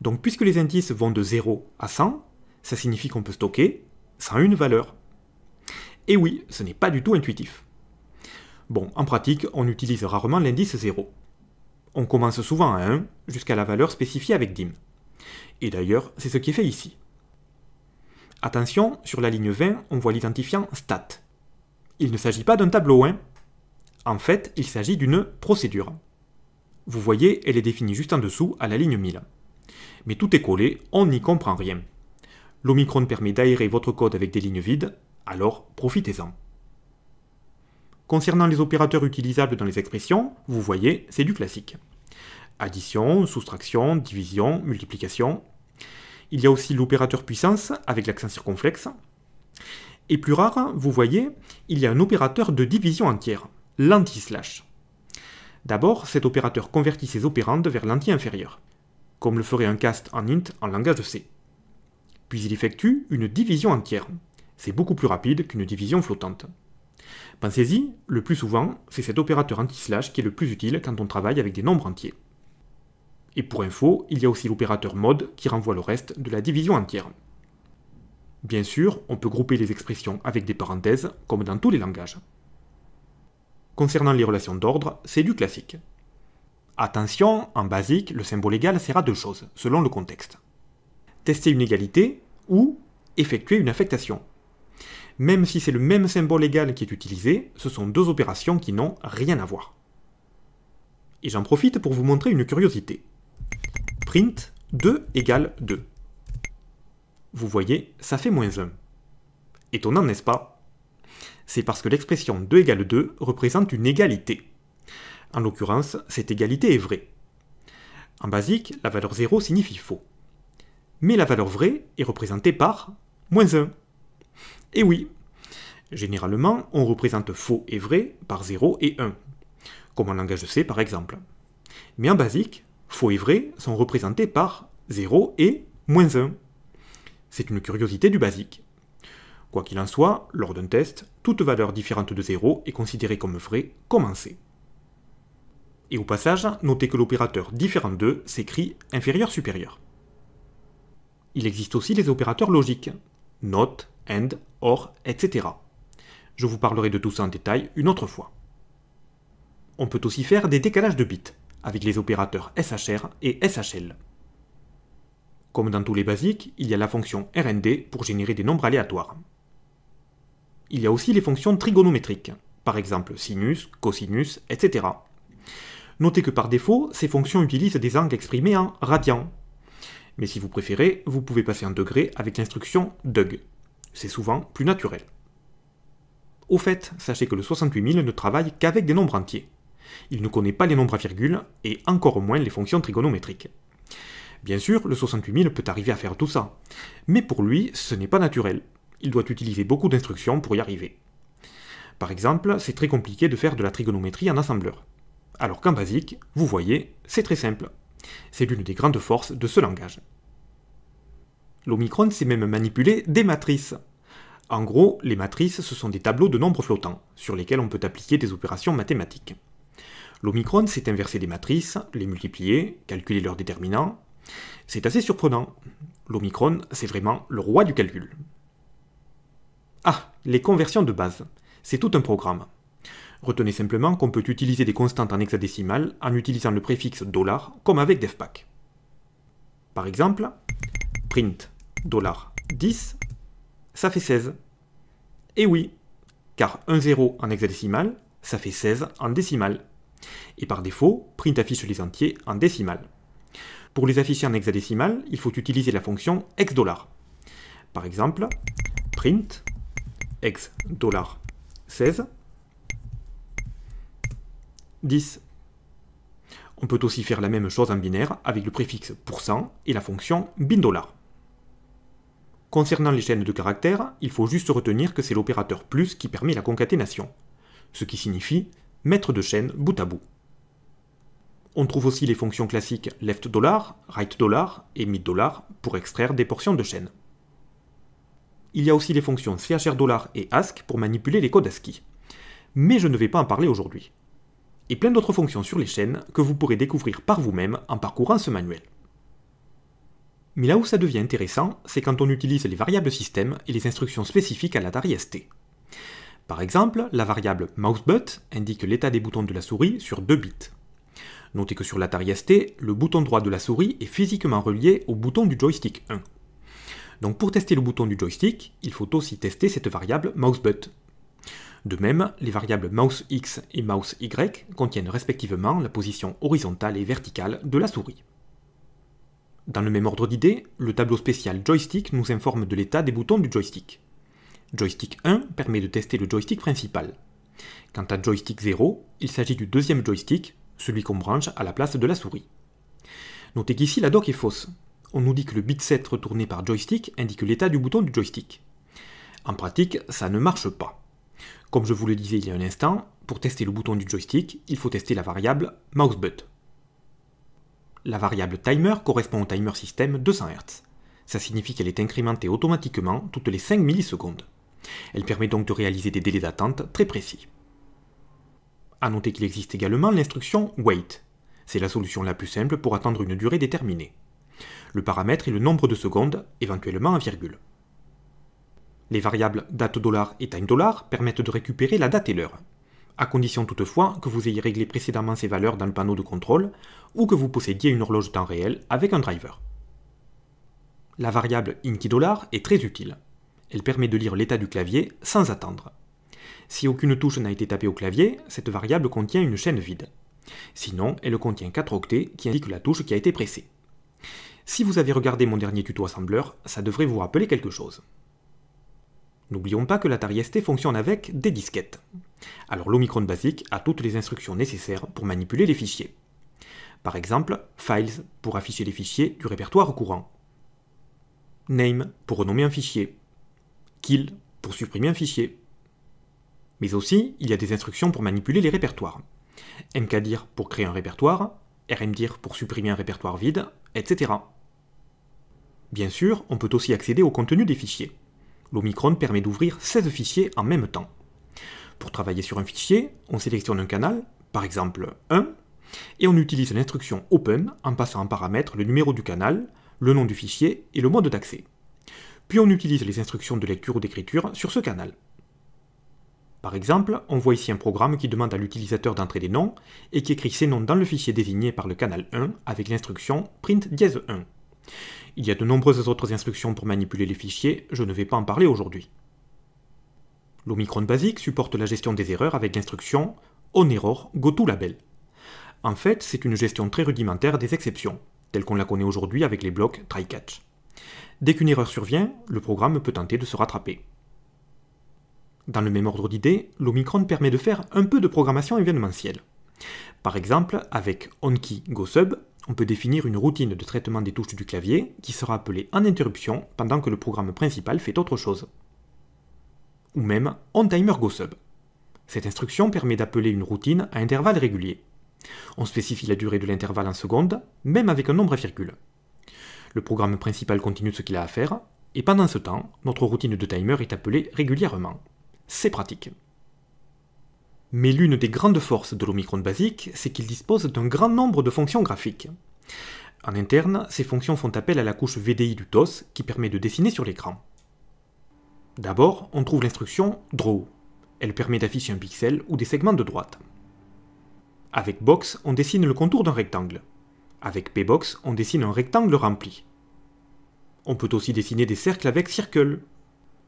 Donc puisque les indices vont de 0 à 100, ça signifie qu'on peut stocker, sans une valeur. Et oui, ce n'est pas du tout intuitif. Bon, en pratique, on utilise rarement l'indice 0. On commence souvent à 1 jusqu'à la valeur spécifiée avec dim. Et d'ailleurs, c'est ce qui est fait ici. Attention, sur la ligne 20, on voit l'identifiant stat. Il ne s'agit pas d'un tableau, 1. Hein. En fait, il s'agit d'une procédure. Vous voyez, elle est définie juste en dessous, à la ligne 1000. Mais tout est collé, on n'y comprend rien. L'Omicron permet d'aérer votre code avec des lignes vides, alors profitez-en. Concernant les opérateurs utilisables dans les expressions, vous voyez, c'est du classique. Addition, soustraction, division, multiplication. Il y a aussi l'opérateur puissance avec l'accent circonflexe. Et plus rare, vous voyez, il y a un opérateur de division entière, l'anti-slash. D'abord, cet opérateur convertit ses opérandes vers l'anti inférieur, comme le ferait un cast en int en langage C puis il effectue une division entière. C'est beaucoup plus rapide qu'une division flottante. Pensez-y, le plus souvent, c'est cet opérateur anti-slash qui est le plus utile quand on travaille avec des nombres entiers. Et pour info, il y a aussi l'opérateur mode qui renvoie le reste de la division entière. Bien sûr, on peut grouper les expressions avec des parenthèses, comme dans tous les langages. Concernant les relations d'ordre, c'est du classique. Attention, en basique, le symbole égal sert à deux choses, selon le contexte tester une égalité ou effectuer une affectation. Même si c'est le même symbole égal qui est utilisé, ce sont deux opérations qui n'ont rien à voir. Et j'en profite pour vous montrer une curiosité. Print 2 égale 2. Vous voyez, ça fait moins 1. Étonnant, n'est-ce pas C'est parce que l'expression 2 égale 2 représente une égalité. En l'occurrence, cette égalité est vraie. En basique, la valeur 0 signifie faux mais la valeur vraie est représentée par moins 1. Et oui, généralement, on représente faux et vrai par 0 et 1, comme en langage C par exemple. Mais en basique, faux et vrai sont représentés par 0 et moins 1. C'est une curiosité du basique. Quoi qu'il en soit, lors d'un test, toute valeur différente de 0 est considérée comme vraie, comme en C. Et au passage, notez que l'opérateur différent de s'écrit inférieur-supérieur il existe aussi les opérateurs logiques, not, and, or, etc. Je vous parlerai de tout ça en détail une autre fois. On peut aussi faire des décalages de bits, avec les opérateurs SHR et SHL. Comme dans tous les basiques, il y a la fonction RND pour générer des nombres aléatoires. Il y a aussi les fonctions trigonométriques, par exemple sinus, cosinus, etc. Notez que par défaut, ces fonctions utilisent des angles exprimés en radians, mais si vous préférez, vous pouvez passer un degré avec l'instruction DUG. C'est souvent plus naturel. Au fait, sachez que le 68000 ne travaille qu'avec des nombres entiers. Il ne connaît pas les nombres à virgule, et encore moins les fonctions trigonométriques. Bien sûr, le 68000 peut arriver à faire tout ça, mais pour lui, ce n'est pas naturel. Il doit utiliser beaucoup d'instructions pour y arriver. Par exemple, c'est très compliqué de faire de la trigonométrie en assembleur. Alors qu'en basique, vous voyez, c'est très simple. C'est l'une des grandes forces de ce langage. L'Omicron sait même manipuler des matrices. En gros, les matrices, ce sont des tableaux de nombres flottants, sur lesquels on peut appliquer des opérations mathématiques. L'Omicron sait inverser des matrices, les multiplier, calculer leurs déterminants. C'est assez surprenant. L'Omicron, c'est vraiment le roi du calcul. Ah, les conversions de base. C'est tout un programme. Retenez simplement qu'on peut utiliser des constantes en hexadécimal en utilisant le préfixe comme avec DefPack. Par exemple, print $10, ça fait 16. Et oui, car un 0 en hexadécimal, ça fait 16 en décimal. Et par défaut, print affiche les entiers en décimal. Pour les afficher en hexadécimal, il faut utiliser la fonction hex Par exemple, print hex $16 10. On peut aussi faire la même chose en binaire avec le préfixe et la fonction bin Concernant les chaînes de caractères, il faut juste retenir que c'est l'opérateur plus qui permet la concaténation, ce qui signifie mettre de chaînes bout à bout. On trouve aussi les fonctions classiques left dollar, right et mid pour extraire des portions de chaînes. Il y a aussi les fonctions chr et ask pour manipuler les codes ASCII. Mais je ne vais pas en parler aujourd'hui et plein d'autres fonctions sur les chaînes que vous pourrez découvrir par vous-même en parcourant ce manuel. Mais là où ça devient intéressant, c'est quand on utilise les variables système et les instructions spécifiques à l'Atari ST. Par exemple, la variable mouseBut indique l'état des boutons de la souris sur 2 bits. Notez que sur l'Atari ST, le bouton droit de la souris est physiquement relié au bouton du joystick 1. Donc pour tester le bouton du joystick, il faut aussi tester cette variable mouseBut, de même, les variables mouseX et mousey contiennent respectivement la position horizontale et verticale de la souris. Dans le même ordre d'idées, le tableau spécial joystick nous informe de l'état des boutons du joystick. Joystick 1 permet de tester le joystick principal. Quant à joystick 0, il s'agit du deuxième joystick, celui qu'on branche à la place de la souris. Notez qu'ici la doc est fausse. On nous dit que le bit bitset retourné par joystick indique l'état du bouton du joystick. En pratique, ça ne marche pas. Comme je vous le disais il y a un instant, pour tester le bouton du joystick, il faut tester la variable mouseBut. La variable timer correspond au timer système 200 Hz. Ça signifie qu'elle est incrémentée automatiquement toutes les 5 millisecondes. Elle permet donc de réaliser des délais d'attente très précis. A noter qu'il existe également l'instruction wait. C'est la solution la plus simple pour attendre une durée déterminée. Le paramètre est le nombre de secondes, éventuellement en virgule. Les variables dollar et time$ permettent de récupérer la date et l'heure, à condition toutefois que vous ayez réglé précédemment ces valeurs dans le panneau de contrôle ou que vous possédiez une horloge temps réel avec un driver. La variable $dollar est très utile. Elle permet de lire l'état du clavier sans attendre. Si aucune touche n'a été tapée au clavier, cette variable contient une chaîne vide. Sinon, elle contient 4 octets qui indiquent la touche qui a été pressée. Si vous avez regardé mon dernier tuto assembleur, ça devrait vous rappeler quelque chose. N'oublions pas que l'Atari ST fonctionne avec des disquettes. Alors l'Omicron basique a toutes les instructions nécessaires pour manipuler les fichiers. Par exemple, Files pour afficher les fichiers du répertoire courant. Name pour renommer un fichier. Kill pour supprimer un fichier. Mais aussi, il y a des instructions pour manipuler les répertoires. mkdir pour créer un répertoire, rmdir pour supprimer un répertoire vide, etc. Bien sûr, on peut aussi accéder au contenu des fichiers. L'Omicron permet d'ouvrir 16 fichiers en même temps. Pour travailler sur un fichier, on sélectionne un canal, par exemple 1, et on utilise l'instruction Open en passant en paramètre le numéro du canal, le nom du fichier et le mode d'accès. Puis on utilise les instructions de lecture ou d'écriture sur ce canal. Par exemple, on voit ici un programme qui demande à l'utilisateur d'entrer des noms et qui écrit ces noms dans le fichier désigné par le canal 1 avec l'instruction print 1. Il y a de nombreuses autres instructions pour manipuler les fichiers, je ne vais pas en parler aujourd'hui. L'Omicron basique supporte la gestion des erreurs avec l'instruction onerror En fait, c'est une gestion très rudimentaire des exceptions, telle qu'on la connaît aujourd'hui avec les blocs try-catch. Dès qu'une erreur survient, le programme peut tenter de se rattraper. Dans le même ordre d'idées, l'Omicron permet de faire un peu de programmation événementielle. Par exemple, avec onKeyGoSub, on peut définir une routine de traitement des touches du clavier qui sera appelée en interruption pendant que le programme principal fait autre chose. Ou même on timer go Cette instruction permet d'appeler une routine à intervalles réguliers. On spécifie la durée de l'intervalle en secondes, même avec un nombre à virgule. Le programme principal continue ce qu'il a à faire, et pendant ce temps, notre routine de timer est appelée régulièrement. C'est pratique. Mais l'une des grandes forces de l'Omicron basique, c'est qu'il dispose d'un grand nombre de fonctions graphiques. En interne, ces fonctions font appel à la couche VDI du TOS qui permet de dessiner sur l'écran. D'abord, on trouve l'instruction Draw. Elle permet d'afficher un pixel ou des segments de droite. Avec Box, on dessine le contour d'un rectangle. Avec Pbox, on dessine un rectangle rempli. On peut aussi dessiner des cercles avec Circle,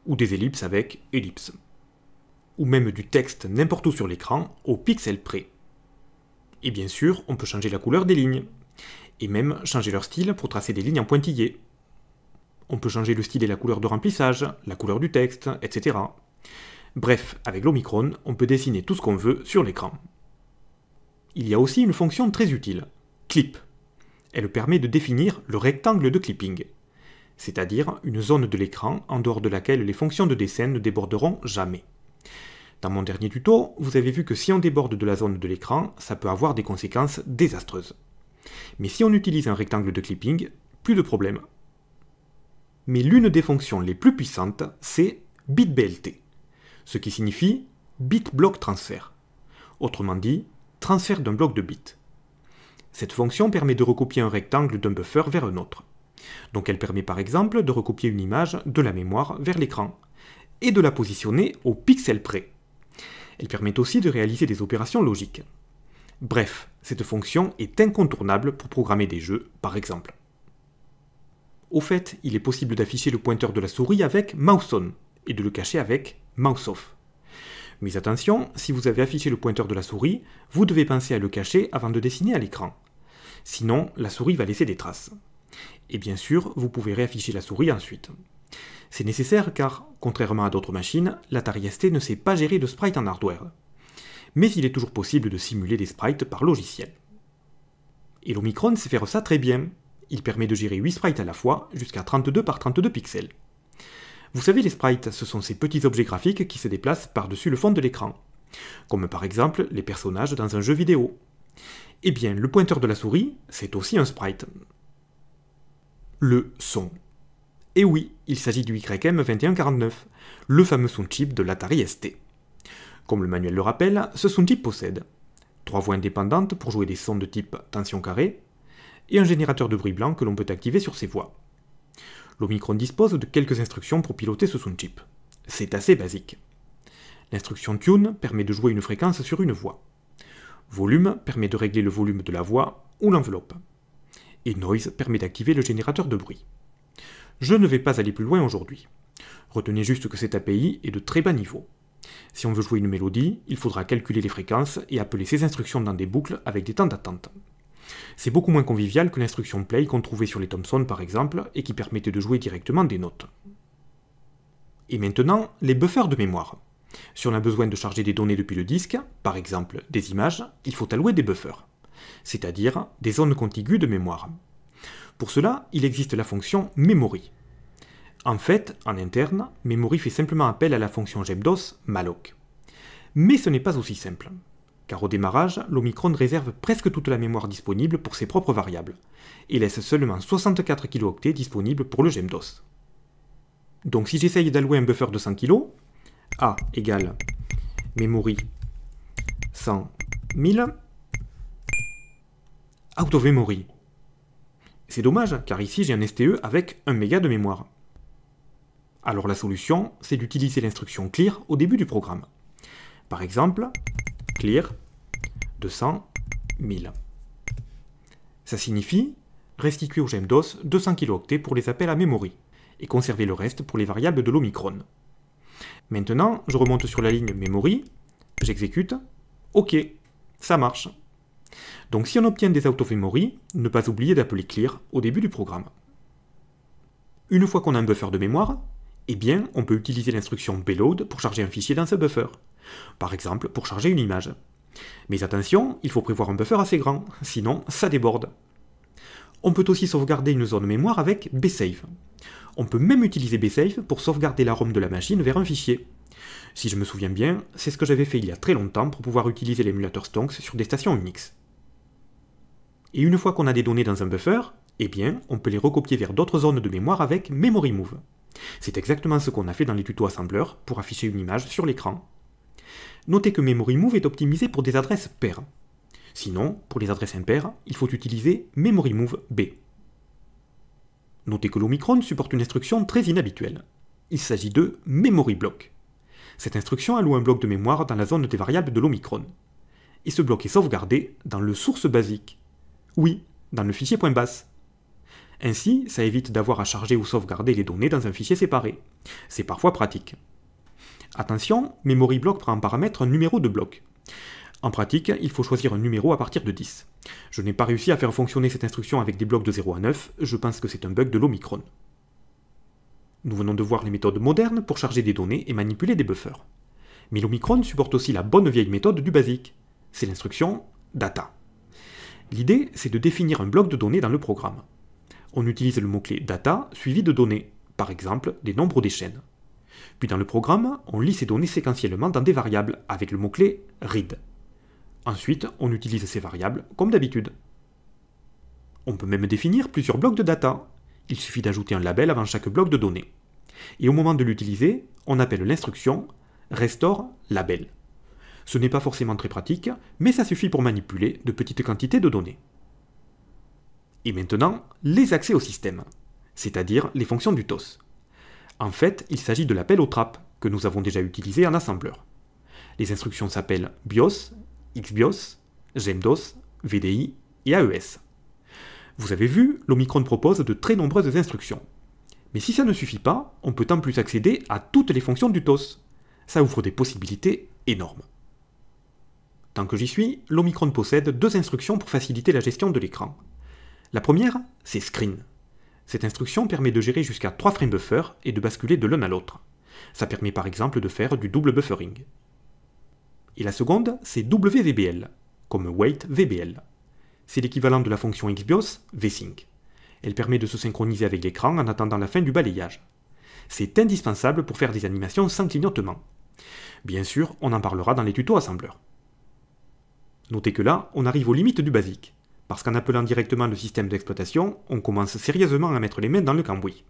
ou des ellipses avec Ellipse ou même du texte n'importe où sur l'écran, au pixel près. Et bien sûr, on peut changer la couleur des lignes, et même changer leur style pour tracer des lignes en pointillés. On peut changer le style et la couleur de remplissage, la couleur du texte, etc. Bref, avec l'Omicron, on peut dessiner tout ce qu'on veut sur l'écran. Il y a aussi une fonction très utile, clip. Elle permet de définir le rectangle de clipping, c'est-à-dire une zone de l'écran en dehors de laquelle les fonctions de dessin ne déborderont jamais. Dans mon dernier tuto, vous avez vu que si on déborde de la zone de l'écran, ça peut avoir des conséquences désastreuses. Mais si on utilise un rectangle de clipping, plus de problème. Mais l'une des fonctions les plus puissantes, c'est bitBLT, ce qui signifie bit block transfer. Autrement dit, transfert d'un bloc de bits. Cette fonction permet de recopier un rectangle d'un buffer vers un autre. Donc elle permet par exemple de recopier une image de la mémoire vers l'écran et de la positionner au pixel près. Elle permet aussi de réaliser des opérations logiques. Bref, cette fonction est incontournable pour programmer des jeux, par exemple. Au fait, il est possible d'afficher le pointeur de la souris avec mouseOn et de le cacher avec mouseOff. Mais attention, si vous avez affiché le pointeur de la souris, vous devez penser à le cacher avant de dessiner à l'écran. Sinon, la souris va laisser des traces. Et bien sûr, vous pouvez réafficher la souris ensuite. C'est nécessaire car, contrairement à d'autres machines, l'Atari ST ne sait pas gérer de sprites en hardware. Mais il est toujours possible de simuler des sprites par logiciel. Et l'Omicron sait faire ça très bien. Il permet de gérer 8 sprites à la fois, jusqu'à 32 par 32 pixels. Vous savez, les sprites, ce sont ces petits objets graphiques qui se déplacent par-dessus le fond de l'écran. Comme par exemple les personnages dans un jeu vidéo. Eh bien, le pointeur de la souris, c'est aussi un sprite. Le son et oui, il s'agit du YM2149, le fameux sound chip de l'Atari ST. Comme le manuel le rappelle, ce sound chip possède trois voix indépendantes pour jouer des sons de type tension carrée et un générateur de bruit blanc que l'on peut activer sur ces voix. L'Omicron dispose de quelques instructions pour piloter ce sound chip. C'est assez basique. L'instruction tune permet de jouer une fréquence sur une voix. Volume permet de régler le volume de la voix ou l'enveloppe. Et noise permet d'activer le générateur de bruit. Je ne vais pas aller plus loin aujourd'hui. Retenez juste que cet API est de très bas niveau. Si on veut jouer une mélodie, il faudra calculer les fréquences et appeler ces instructions dans des boucles avec des temps d'attente. C'est beaucoup moins convivial que l'instruction play qu'on trouvait sur les Thomson par exemple et qui permettait de jouer directement des notes. Et maintenant, les buffers de mémoire. Si on a besoin de charger des données depuis le disque, par exemple des images, il faut allouer des buffers, c'est-à-dire des zones contiguës de mémoire. Pour cela, il existe la fonction memory. En fait, en interne, memory fait simplement appel à la fonction gemdos malloc. Mais ce n'est pas aussi simple, car au démarrage, l'Omicron réserve presque toute la mémoire disponible pour ses propres variables, et laisse seulement 64 kilooctets disponibles pour le GEMDOS. Donc si j'essaye d'allouer un buffer de 100 kg, A égale memory 100 000, out of memory, c'est dommage, car ici j'ai un STE avec 1 méga de mémoire. Alors la solution, c'est d'utiliser l'instruction clear au début du programme. Par exemple, clear 200 1000. Ça signifie restituer au GEMDOS 200 kilooctets pour les appels à memory, et conserver le reste pour les variables de l'Omicron. Maintenant, je remonte sur la ligne memory, j'exécute, ok, ça marche. Donc si on obtient des out ne pas oublier d'appeler clear au début du programme. Une fois qu'on a un buffer de mémoire, eh bien, on peut utiliser l'instruction payload pour charger un fichier dans ce buffer. Par exemple, pour charger une image. Mais attention, il faut prévoir un buffer assez grand, sinon ça déborde. On peut aussi sauvegarder une zone mémoire avec bsave. On peut même utiliser bsave pour sauvegarder la de la machine vers un fichier. Si je me souviens bien, c'est ce que j'avais fait il y a très longtemps pour pouvoir utiliser l'émulateur Stonks sur des stations Unix. Et une fois qu'on a des données dans un buffer, eh bien, on peut les recopier vers d'autres zones de mémoire avec memorymove. C'est exactement ce qu'on a fait dans les tutos assembleurs pour afficher une image sur l'écran. Notez que memorymove est optimisé pour des adresses paires. Sinon, pour les adresses impaires, il faut utiliser Memory B. Notez que l'Omicron supporte une instruction très inhabituelle. Il s'agit de Memory Block. Cette instruction alloue un bloc de mémoire dans la zone des variables de l'Omicron. Et ce bloc est sauvegardé dans le source basique oui, dans le fichier point Ainsi, ça évite d'avoir à charger ou sauvegarder les données dans un fichier séparé. C'est parfois pratique. Attention, memoryBlock prend en paramètre un numéro de bloc. En pratique, il faut choisir un numéro à partir de 10. Je n'ai pas réussi à faire fonctionner cette instruction avec des blocs de 0 à 9, je pense que c'est un bug de l'Omicron. Nous venons de voir les méthodes modernes pour charger des données et manipuler des buffers. Mais l'Omicron supporte aussi la bonne vieille méthode du basique. C'est l'instruction data. L'idée, c'est de définir un bloc de données dans le programme. On utilise le mot-clé data suivi de données, par exemple des nombres des chaînes. Puis dans le programme, on lit ces données séquentiellement dans des variables avec le mot-clé read. Ensuite, on utilise ces variables comme d'habitude. On peut même définir plusieurs blocs de data. Il suffit d'ajouter un label avant chaque bloc de données. Et au moment de l'utiliser, on appelle l'instruction restore label. Ce n'est pas forcément très pratique, mais ça suffit pour manipuler de petites quantités de données. Et maintenant, les accès au système, c'est-à-dire les fonctions du TOS. En fait, il s'agit de l'appel aux trap, que nous avons déjà utilisé en assembleur. Les instructions s'appellent BIOS, XBIOS, GEMDOS, VDI et AES. Vous avez vu, l'Omicron propose de très nombreuses instructions. Mais si ça ne suffit pas, on peut en plus accéder à toutes les fonctions du TOS. Ça ouvre des possibilités énormes. Tant que j'y suis, l'Omicron possède deux instructions pour faciliter la gestion de l'écran. La première, c'est Screen. Cette instruction permet de gérer jusqu'à 3 frames buffers et de basculer de l'un à l'autre. Ça permet par exemple de faire du double buffering. Et la seconde, c'est WVBL, comme Wait VBL. C'est l'équivalent de la fonction XBIOS VSync. Elle permet de se synchroniser avec l'écran en attendant la fin du balayage. C'est indispensable pour faire des animations sans clignotement. Bien sûr, on en parlera dans les tutos assembleurs. Notez que là, on arrive aux limites du basique, parce qu'en appelant directement le système d'exploitation, on commence sérieusement à mettre les mains dans le cambouis.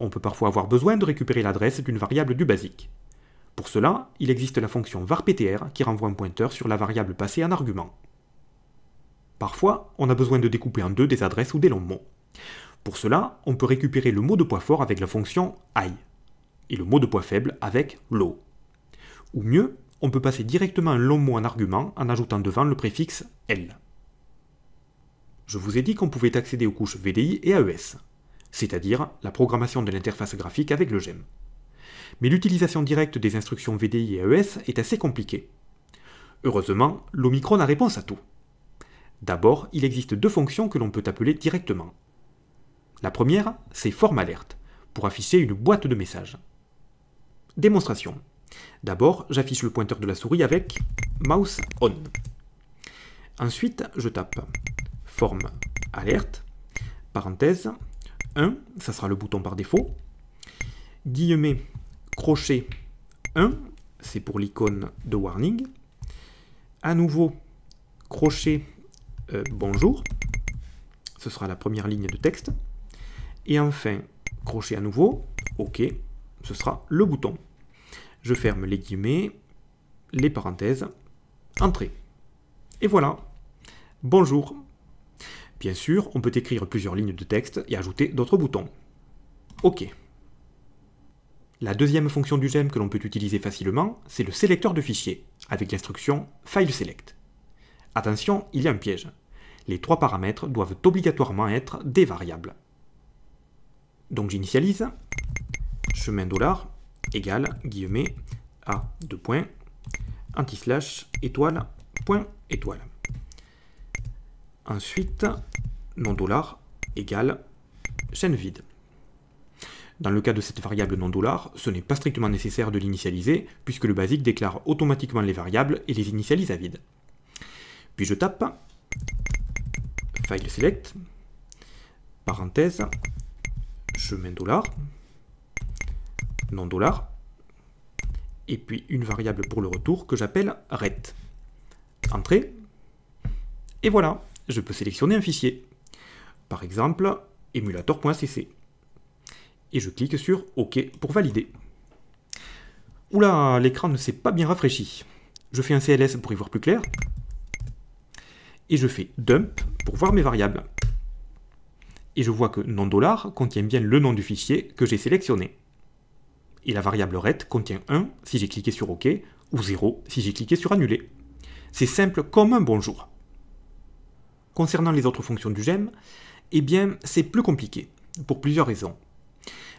On peut parfois avoir besoin de récupérer l'adresse d'une variable du basique. Pour cela, il existe la fonction varptr qui renvoie un pointeur sur la variable passée en argument. Parfois, on a besoin de découper en deux des adresses ou des longs mots. Pour cela, on peut récupérer le mot de poids fort avec la fonction high, et le mot de poids faible avec low. Ou mieux, on peut passer directement un long mot en argument en ajoutant devant le préfixe L. Je vous ai dit qu'on pouvait accéder aux couches VDI et AES, c'est-à-dire la programmation de l'interface graphique avec le GEM. Mais l'utilisation directe des instructions VDI et AES est assez compliquée. Heureusement, l'Omicron a réponse à tout. D'abord, il existe deux fonctions que l'on peut appeler directement. La première, c'est FORMALERT, pour afficher une boîte de messages. Démonstration. D'abord, j'affiche le pointeur de la souris avec mouse on. Ensuite, je tape forme alerte, parenthèse, 1, ça sera le bouton par défaut, guillemets, crochet 1, c'est pour l'icône de warning, à nouveau, crochet euh, bonjour, ce sera la première ligne de texte, et enfin, crochet à nouveau, ok, ce sera le bouton. Je ferme les guillemets, les parenthèses, entrée. Et voilà. Bonjour. Bien sûr, on peut écrire plusieurs lignes de texte et ajouter d'autres boutons. OK. La deuxième fonction du GEM que l'on peut utiliser facilement, c'est le sélecteur de fichiers, avec l'instruction File Select. Attention, il y a un piège. Les trois paramètres doivent obligatoirement être des variables. Donc j'initialise, chemin dollar, égale guillemets à deux points anti-slash étoile point étoile. Ensuite, non dollar égale chaîne vide. Dans le cas de cette variable non dollar, ce n'est pas strictement nécessaire de l'initialiser puisque le basique déclare automatiquement les variables et les initialise à vide. Puis je tape file select parenthèse chemin dollar non dollar, et puis une variable pour le retour que j'appelle RET. Entrée. Et voilà, je peux sélectionner un fichier. Par exemple, emulator.cc. Et je clique sur OK pour valider. Oula, l'écran ne s'est pas bien rafraîchi. Je fais un CLS pour y voir plus clair. Et je fais dump pour voir mes variables. Et je vois que non$ contient bien le nom du fichier que j'ai sélectionné et la variable ret contient 1 si j'ai cliqué sur OK ou 0 si j'ai cliqué sur annuler. C'est simple comme un bonjour. Concernant les autres fonctions du gem, eh bien c'est plus compliqué, pour plusieurs raisons.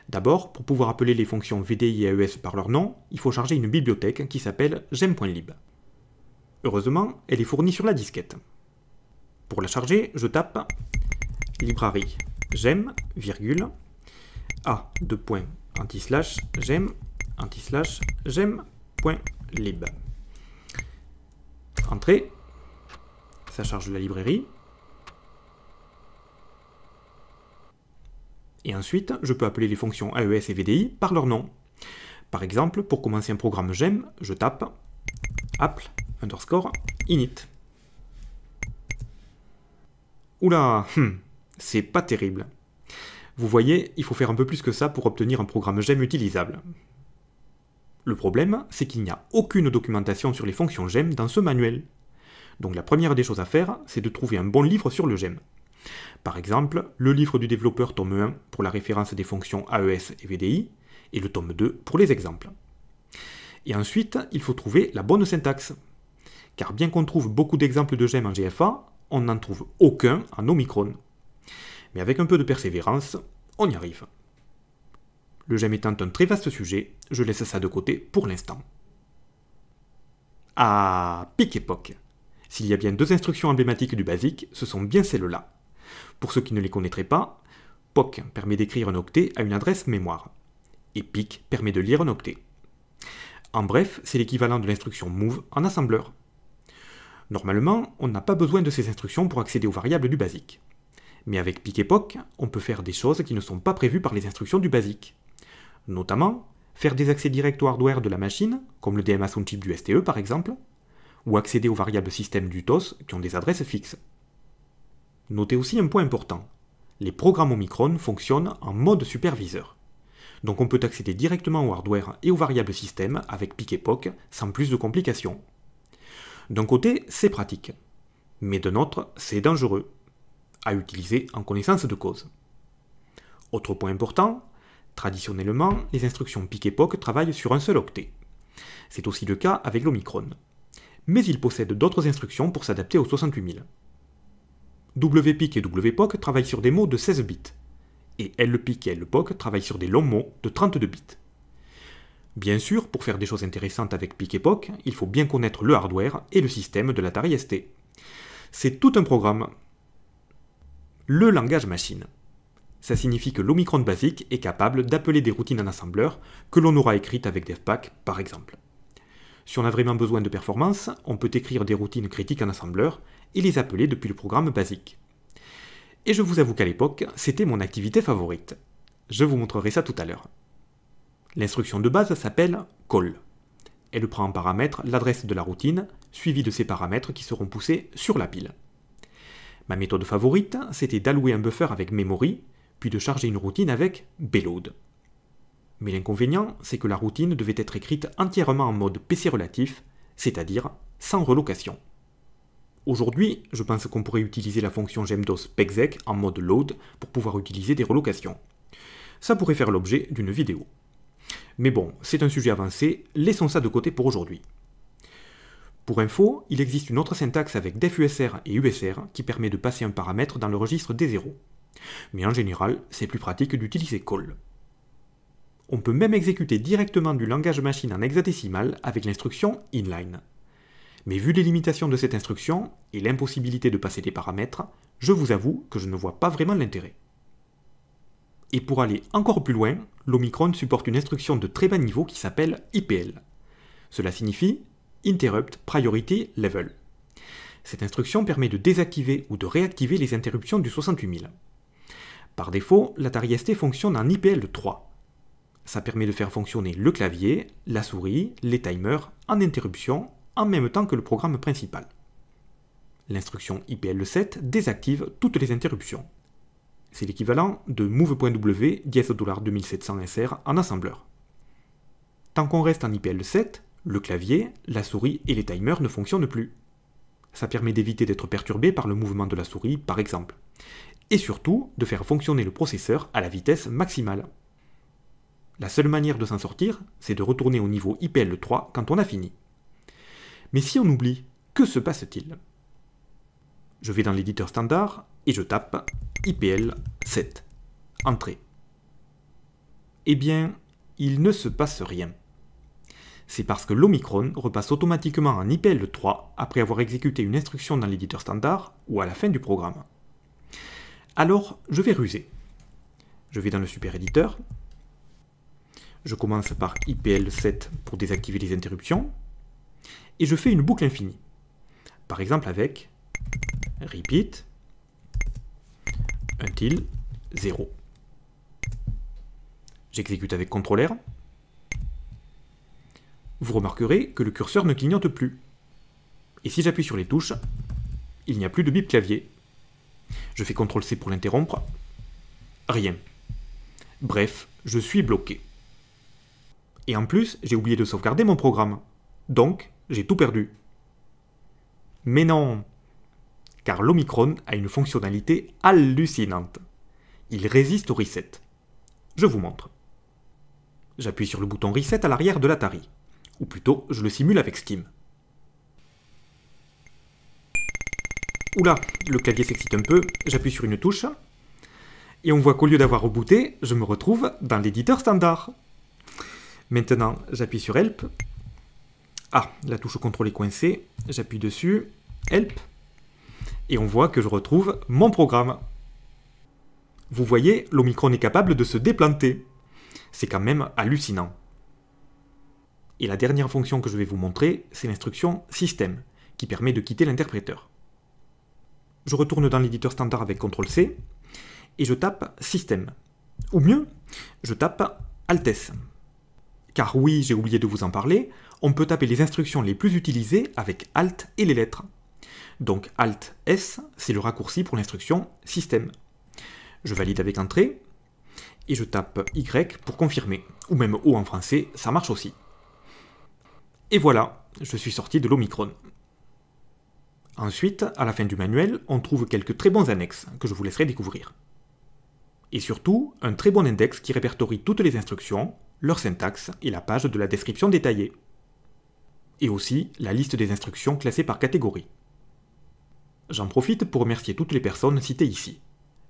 D'abord, pour pouvoir appeler les fonctions VDI et AES par leur nom, il faut charger une bibliothèque qui s'appelle gem.lib. Heureusement, elle est fournie sur la disquette. Pour la charger, je tape library gem, virgule, a, de anti-slash j'aime, anti-slash j'aime, Entrée, ça charge la librairie. Et ensuite, je peux appeler les fonctions AES et VDI par leur nom. Par exemple, pour commencer un programme j'aime, je tape apple underscore init. Oula, hmm, c'est pas terrible. Vous voyez, il faut faire un peu plus que ça pour obtenir un programme GEM utilisable. Le problème, c'est qu'il n'y a aucune documentation sur les fonctions GEM dans ce manuel. Donc la première des choses à faire, c'est de trouver un bon livre sur le GEM. Par exemple, le livre du développeur tome 1 pour la référence des fonctions AES et VDI, et le tome 2 pour les exemples. Et ensuite, il faut trouver la bonne syntaxe. Car bien qu'on trouve beaucoup d'exemples de GEM en GFA, on n'en trouve aucun en Omicron avec un peu de persévérance, on y arrive. Le j'aime étant un très vaste sujet, je laisse ça de côté pour l'instant. À et époque. S'il y a bien deux instructions emblématiques du basique, ce sont bien celles-là. Pour ceux qui ne les connaîtraient pas, POC permet d'écrire un octet à une adresse mémoire, et PIC permet de lire un octet. En bref, c'est l'équivalent de l'instruction move en assembleur. Normalement, on n'a pas besoin de ces instructions pour accéder aux variables du basique. Mais avec PicEpoch, on peut faire des choses qui ne sont pas prévues par les instructions du BASIC. Notamment, faire des accès directs au hardware de la machine, comme le DMA type du STE par exemple, ou accéder aux variables système du TOS qui ont des adresses fixes. Notez aussi un point important. Les programmes Omicron fonctionnent en mode superviseur. Donc on peut accéder directement au hardware et aux variables système avec PicEpoch sans plus de complications. D'un côté, c'est pratique, mais d'un autre, c'est dangereux à utiliser en connaissance de cause. Autre point important, traditionnellement, les instructions pic POC travaillent sur un seul octet. C'est aussi le cas avec l'Omicron. Mais il possède d'autres instructions pour s'adapter aux 68000. WPIC et WPOC travaillent sur des mots de 16 bits, et LPIC et LPOC travaillent sur des longs mots de 32 bits. Bien sûr, pour faire des choses intéressantes avec PIC et il faut bien connaître le hardware et le système de l'Atari ST. C'est tout un programme, le langage machine. Ça signifie que l'Omicron basique est capable d'appeler des routines en assembleur que l'on aura écrites avec DevPack par exemple. Si on a vraiment besoin de performance, on peut écrire des routines critiques en assembleur et les appeler depuis le programme basique. Et je vous avoue qu'à l'époque, c'était mon activité favorite. Je vous montrerai ça tout à l'heure. L'instruction de base s'appelle call. Elle prend en paramètre l'adresse de la routine, suivie de ses paramètres qui seront poussés sur la pile. Ma méthode favorite, c'était d'allouer un buffer avec memory, puis de charger une routine avec beload. Mais l'inconvénient, c'est que la routine devait être écrite entièrement en mode PC relatif, c'est-à-dire sans relocation. Aujourd'hui, je pense qu'on pourrait utiliser la fonction gemdos pexec en mode load pour pouvoir utiliser des relocations. Ça pourrait faire l'objet d'une vidéo. Mais bon, c'est un sujet avancé, laissons ça de côté pour aujourd'hui. Pour info, il existe une autre syntaxe avec defUSR et USR qui permet de passer un paramètre dans le registre des zéros. Mais en général, c'est plus pratique d'utiliser call. On peut même exécuter directement du langage machine en hexadécimal avec l'instruction inline. Mais vu les limitations de cette instruction et l'impossibilité de passer des paramètres, je vous avoue que je ne vois pas vraiment l'intérêt. Et pour aller encore plus loin, l'Omicron supporte une instruction de très bas niveau qui s'appelle IPL. Cela signifie Interrupt Priority Level. Cette instruction permet de désactiver ou de réactiver les interruptions du 68000. Par défaut, la ST fonctionne en IPL3. Ça permet de faire fonctionner le clavier, la souris, les timers en interruption en même temps que le programme principal. L'instruction IPL7 désactive toutes les interruptions. C'est l'équivalent de move.w $2700 SR en assembleur. Tant qu'on reste en IPL7, le clavier, la souris et les timers ne fonctionnent plus. Ça permet d'éviter d'être perturbé par le mouvement de la souris, par exemple. Et surtout, de faire fonctionner le processeur à la vitesse maximale. La seule manière de s'en sortir, c'est de retourner au niveau IPL3 quand on a fini. Mais si on oublie, que se passe-t-il Je vais dans l'éditeur standard et je tape IPL7. Entrée. Eh bien, il ne se passe rien c'est parce que l'Omicron repasse automatiquement en IPL3 après avoir exécuté une instruction dans l'éditeur standard ou à la fin du programme. Alors, je vais ruser. Je vais dans le super éditeur. Je commence par IPL7 pour désactiver les interruptions. Et je fais une boucle infinie. Par exemple avec repeat until 0. J'exécute avec CTRL R vous remarquerez que le curseur ne clignote plus. Et si j'appuie sur les touches, il n'y a plus de bip clavier. Je fais CTRL-C pour l'interrompre. Rien. Bref, je suis bloqué. Et en plus, j'ai oublié de sauvegarder mon programme. Donc, j'ai tout perdu. Mais non Car l'Omicron a une fonctionnalité hallucinante. Il résiste au reset. Je vous montre. J'appuie sur le bouton reset à l'arrière de l'Atari. Ou plutôt, je le simule avec Steam. Oula, le clavier s'excite un peu, j'appuie sur une touche, et on voit qu'au lieu d'avoir rebooté, je me retrouve dans l'éditeur standard. Maintenant, j'appuie sur Help. Ah, la touche CTRL est coincée, j'appuie dessus, Help. Et on voit que je retrouve mon programme. Vous voyez, l'Omicron est capable de se déplanter. C'est quand même hallucinant. Et la dernière fonction que je vais vous montrer, c'est l'instruction système, qui permet de quitter l'interpréteur. Je retourne dans l'éditeur standard avec CTRL-C, et je tape système. Ou mieux, je tape ALT-S. Car oui, j'ai oublié de vous en parler, on peut taper les instructions les plus utilisées avec Alt et les lettres. Donc Alt S, c'est le raccourci pour l'instruction système. Je valide avec entrée et je tape Y pour confirmer, ou même O en français, ça marche aussi. Et voilà, je suis sorti de l'Omicron. Ensuite, à la fin du manuel, on trouve quelques très bons annexes que je vous laisserai découvrir. Et surtout, un très bon index qui répertorie toutes les instructions, leur syntaxe et la page de la description détaillée. Et aussi la liste des instructions classées par catégorie. J'en profite pour remercier toutes les personnes citées ici.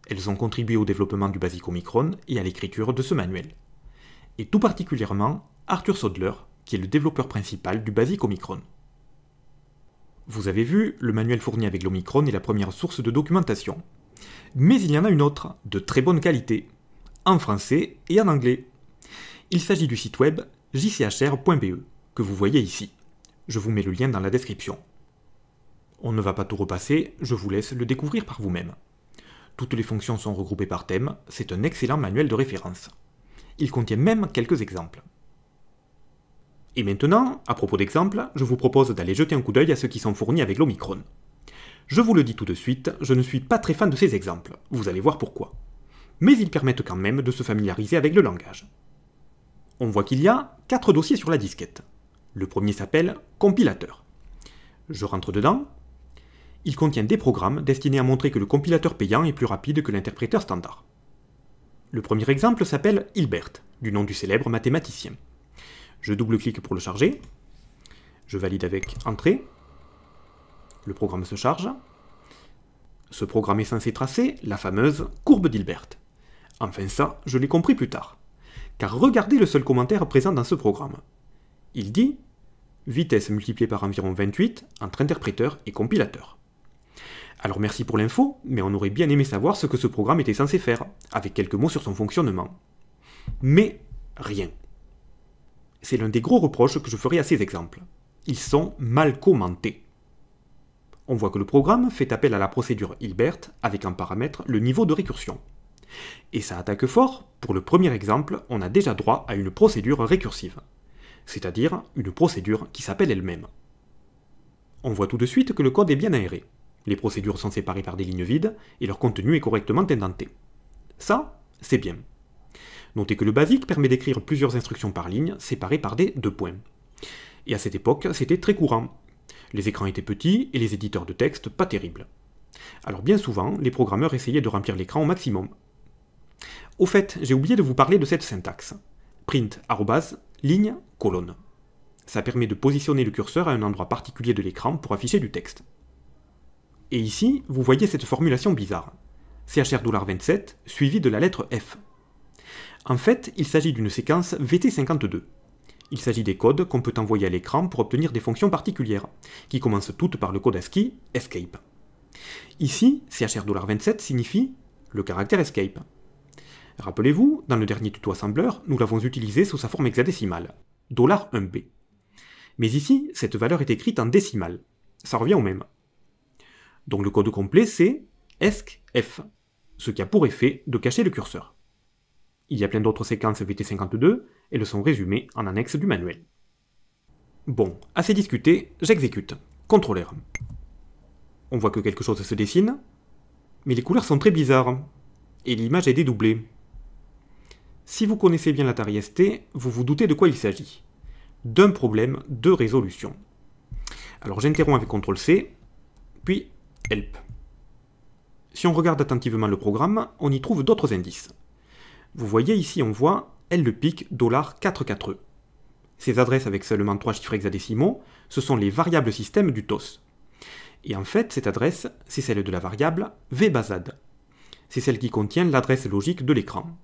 Elles ont contribué au développement du Basic Omicron et à l'écriture de ce manuel. Et tout particulièrement Arthur Sodler, qui est le développeur principal du BASIC Omicron. Vous avez vu, le manuel fourni avec l'Omicron est la première source de documentation. Mais il y en a une autre, de très bonne qualité, en français et en anglais. Il s'agit du site web jchr.be, que vous voyez ici. Je vous mets le lien dans la description. On ne va pas tout repasser, je vous laisse le découvrir par vous-même. Toutes les fonctions sont regroupées par thème, c'est un excellent manuel de référence. Il contient même quelques exemples. Et maintenant, à propos d'exemples, je vous propose d'aller jeter un coup d'œil à ceux qui sont fournis avec l'Omicron. Je vous le dis tout de suite, je ne suis pas très fan de ces exemples, vous allez voir pourquoi. Mais ils permettent quand même de se familiariser avec le langage. On voit qu'il y a 4 dossiers sur la disquette. Le premier s'appelle Compilateur. Je rentre dedans. Il contient des programmes destinés à montrer que le compilateur payant est plus rapide que l'interpréteur standard. Le premier exemple s'appelle Hilbert, du nom du célèbre mathématicien. Je double-clique pour le charger. Je valide avec Entrée. Le programme se charge. Ce programme est censé tracer la fameuse courbe d'Hilbert. Enfin ça, je l'ai compris plus tard. Car regardez le seul commentaire présent dans ce programme. Il dit « vitesse multipliée par environ 28 entre interpréteur et compilateur ». Alors merci pour l'info, mais on aurait bien aimé savoir ce que ce programme était censé faire, avec quelques mots sur son fonctionnement. Mais rien c'est l'un des gros reproches que je ferai à ces exemples. Ils sont mal commentés. On voit que le programme fait appel à la procédure Hilbert avec en paramètre le niveau de récursion. Et ça attaque fort, pour le premier exemple, on a déjà droit à une procédure récursive, c'est-à-dire une procédure qui s'appelle elle-même. On voit tout de suite que le code est bien aéré. Les procédures sont séparées par des lignes vides et leur contenu est correctement indenté. Ça, c'est bien. Notez que le basique permet d'écrire plusieurs instructions par ligne, séparées par des deux points. Et à cette époque, c'était très courant. Les écrans étaient petits et les éditeurs de texte pas terribles. Alors bien souvent, les programmeurs essayaient de remplir l'écran au maximum. Au fait, j'ai oublié de vous parler de cette syntaxe. Print, arrobase, ligne, colonne. Ça permet de positionner le curseur à un endroit particulier de l'écran pour afficher du texte. Et ici, vous voyez cette formulation bizarre. CHR$27 suivi de la lettre F. En fait, il s'agit d'une séquence VT52. Il s'agit des codes qu'on peut envoyer à l'écran pour obtenir des fonctions particulières, qui commencent toutes par le code ASCII escape. Ici, CHR$27 signifie le caractère escape. Rappelez-vous, dans le dernier tuto assembleur, nous l'avons utilisé sous sa forme hexadécimale, $1B. Mais ici, cette valeur est écrite en décimale. Ça revient au même. Donc le code complet, c'est ESCF, ce qui a pour effet de cacher le curseur. Il y a plein d'autres séquences VT52 et elles sont résumées en annexe du manuel. Bon, assez discuté, j'exécute. Contrôleur. On voit que quelque chose se dessine, mais les couleurs sont très bizarres, et l'image est dédoublée. Si vous connaissez bien l'Atari ST, vous vous doutez de quoi il s'agit. D'un problème de résolution. Alors j'interromps avec CTRL-C, puis HELP. Si on regarde attentivement le programme, on y trouve d'autres indices. Vous voyez ici, on voit, elle le e. Ces adresses avec seulement 3 chiffres hexadécimaux, ce sont les variables système du TOS. Et en fait, cette adresse, c'est celle de la variable vbasad. C'est celle qui contient l'adresse logique de l'écran.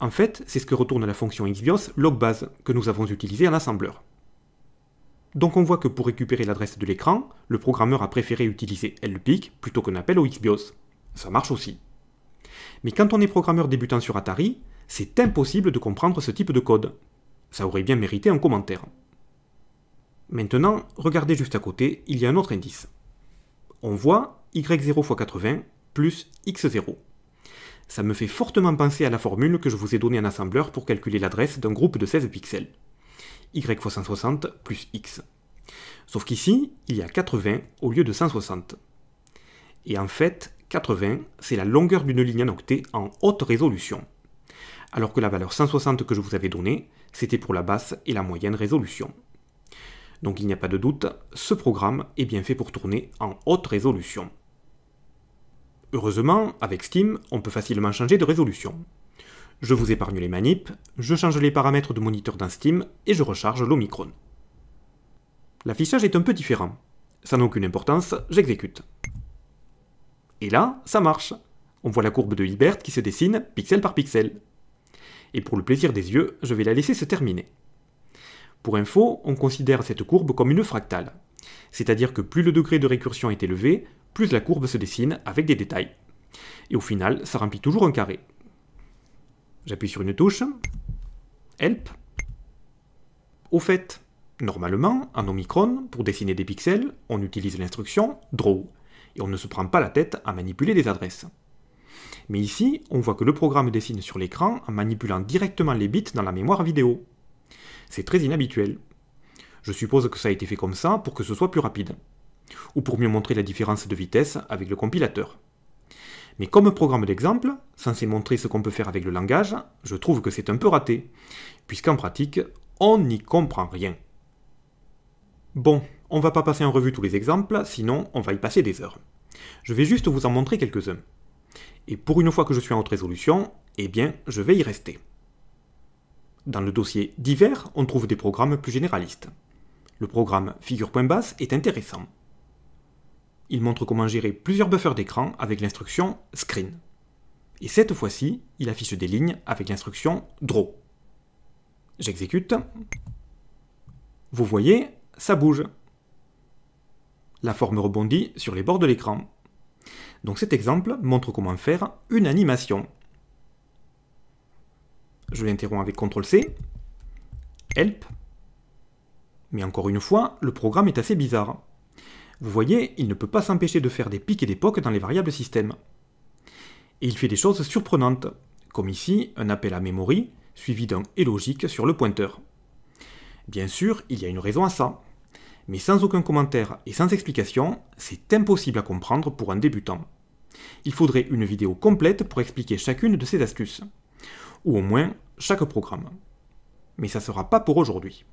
En fait, c'est ce que retourne la fonction xbios logbase que nous avons utilisée en assembleur. Donc on voit que pour récupérer l'adresse de l'écran, le programmeur a préféré utiliser lpic plutôt qu'un appel au xbios. Ça marche aussi. Mais quand on est programmeur débutant sur Atari, c'est impossible de comprendre ce type de code. Ça aurait bien mérité un commentaire. Maintenant, regardez juste à côté, il y a un autre indice. On voit y0 x 80 plus x0. Ça me fait fortement penser à la formule que je vous ai donnée en assembleur pour calculer l'adresse d'un groupe de 16 pixels. y x 160 plus x. Sauf qu'ici, il y a 80 au lieu de 160. Et en fait, 80, c'est la longueur d'une ligne en octet en haute résolution. Alors que la valeur 160 que je vous avais donnée, c'était pour la basse et la moyenne résolution. Donc il n'y a pas de doute, ce programme est bien fait pour tourner en haute résolution. Heureusement, avec Steam, on peut facilement changer de résolution. Je vous épargne les manips, je change les paramètres de moniteur dans Steam et je recharge l'Omicron. L'affichage est un peu différent. Ça n'a aucune importance, j'exécute. Et là, ça marche. On voit la courbe de Hilbert qui se dessine pixel par pixel. Et pour le plaisir des yeux, je vais la laisser se terminer. Pour info, on considère cette courbe comme une fractale. C'est-à-dire que plus le degré de récursion est élevé, plus la courbe se dessine avec des détails. Et au final, ça remplit toujours un carré. J'appuie sur une touche. Help. Au fait, normalement, en Omicron, pour dessiner des pixels, on utilise l'instruction draw et on ne se prend pas la tête à manipuler les adresses. Mais ici, on voit que le programme dessine sur l'écran en manipulant directement les bits dans la mémoire vidéo. C'est très inhabituel. Je suppose que ça a été fait comme ça pour que ce soit plus rapide. Ou pour mieux montrer la différence de vitesse avec le compilateur. Mais comme programme d'exemple, censé montrer ce qu'on peut faire avec le langage, je trouve que c'est un peu raté, puisqu'en pratique, on n'y comprend rien. Bon, on ne va pas passer en revue tous les exemples, sinon on va y passer des heures. Je vais juste vous en montrer quelques-uns. Et pour une fois que je suis en haute résolution, eh bien, je vais y rester. Dans le dossier divers, on trouve des programmes plus généralistes. Le programme figure est intéressant. Il montre comment gérer plusieurs buffers d'écran avec l'instruction screen. Et cette fois-ci, il affiche des lignes avec l'instruction draw. J'exécute. Vous voyez, ça bouge. La forme rebondit sur les bords de l'écran. Donc cet exemple montre comment faire une animation. Je l'interromps avec CTRL-C, Help. Mais encore une fois, le programme est assez bizarre. Vous voyez, il ne peut pas s'empêcher de faire des pics et des pocs dans les variables système. Et il fait des choses surprenantes, comme ici un appel à memory suivi d'un et logique sur le pointeur. Bien sûr, il y a une raison à ça mais sans aucun commentaire et sans explication, c'est impossible à comprendre pour un débutant. Il faudrait une vidéo complète pour expliquer chacune de ces astuces, ou au moins chaque programme. Mais ça ne sera pas pour aujourd'hui.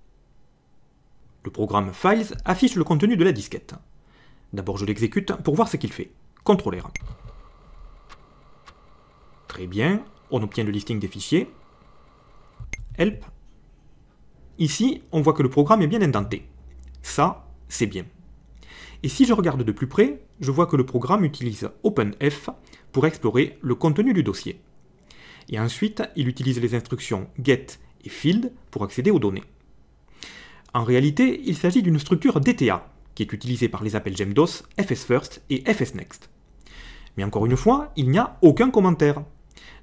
Le programme Files affiche le contenu de la disquette. D'abord je l'exécute pour voir ce qu'il fait. CTRL R. Très bien, on obtient le listing des fichiers. Help. Ici, on voit que le programme est bien indenté. Ça, c'est bien. Et si je regarde de plus près, je vois que le programme utilise OpenF pour explorer le contenu du dossier. Et ensuite, il utilise les instructions get et field pour accéder aux données. En réalité, il s'agit d'une structure DTA, qui est utilisée par les appels GEMDOS, FSFirst et FSNext. Mais encore une fois, il n'y a aucun commentaire.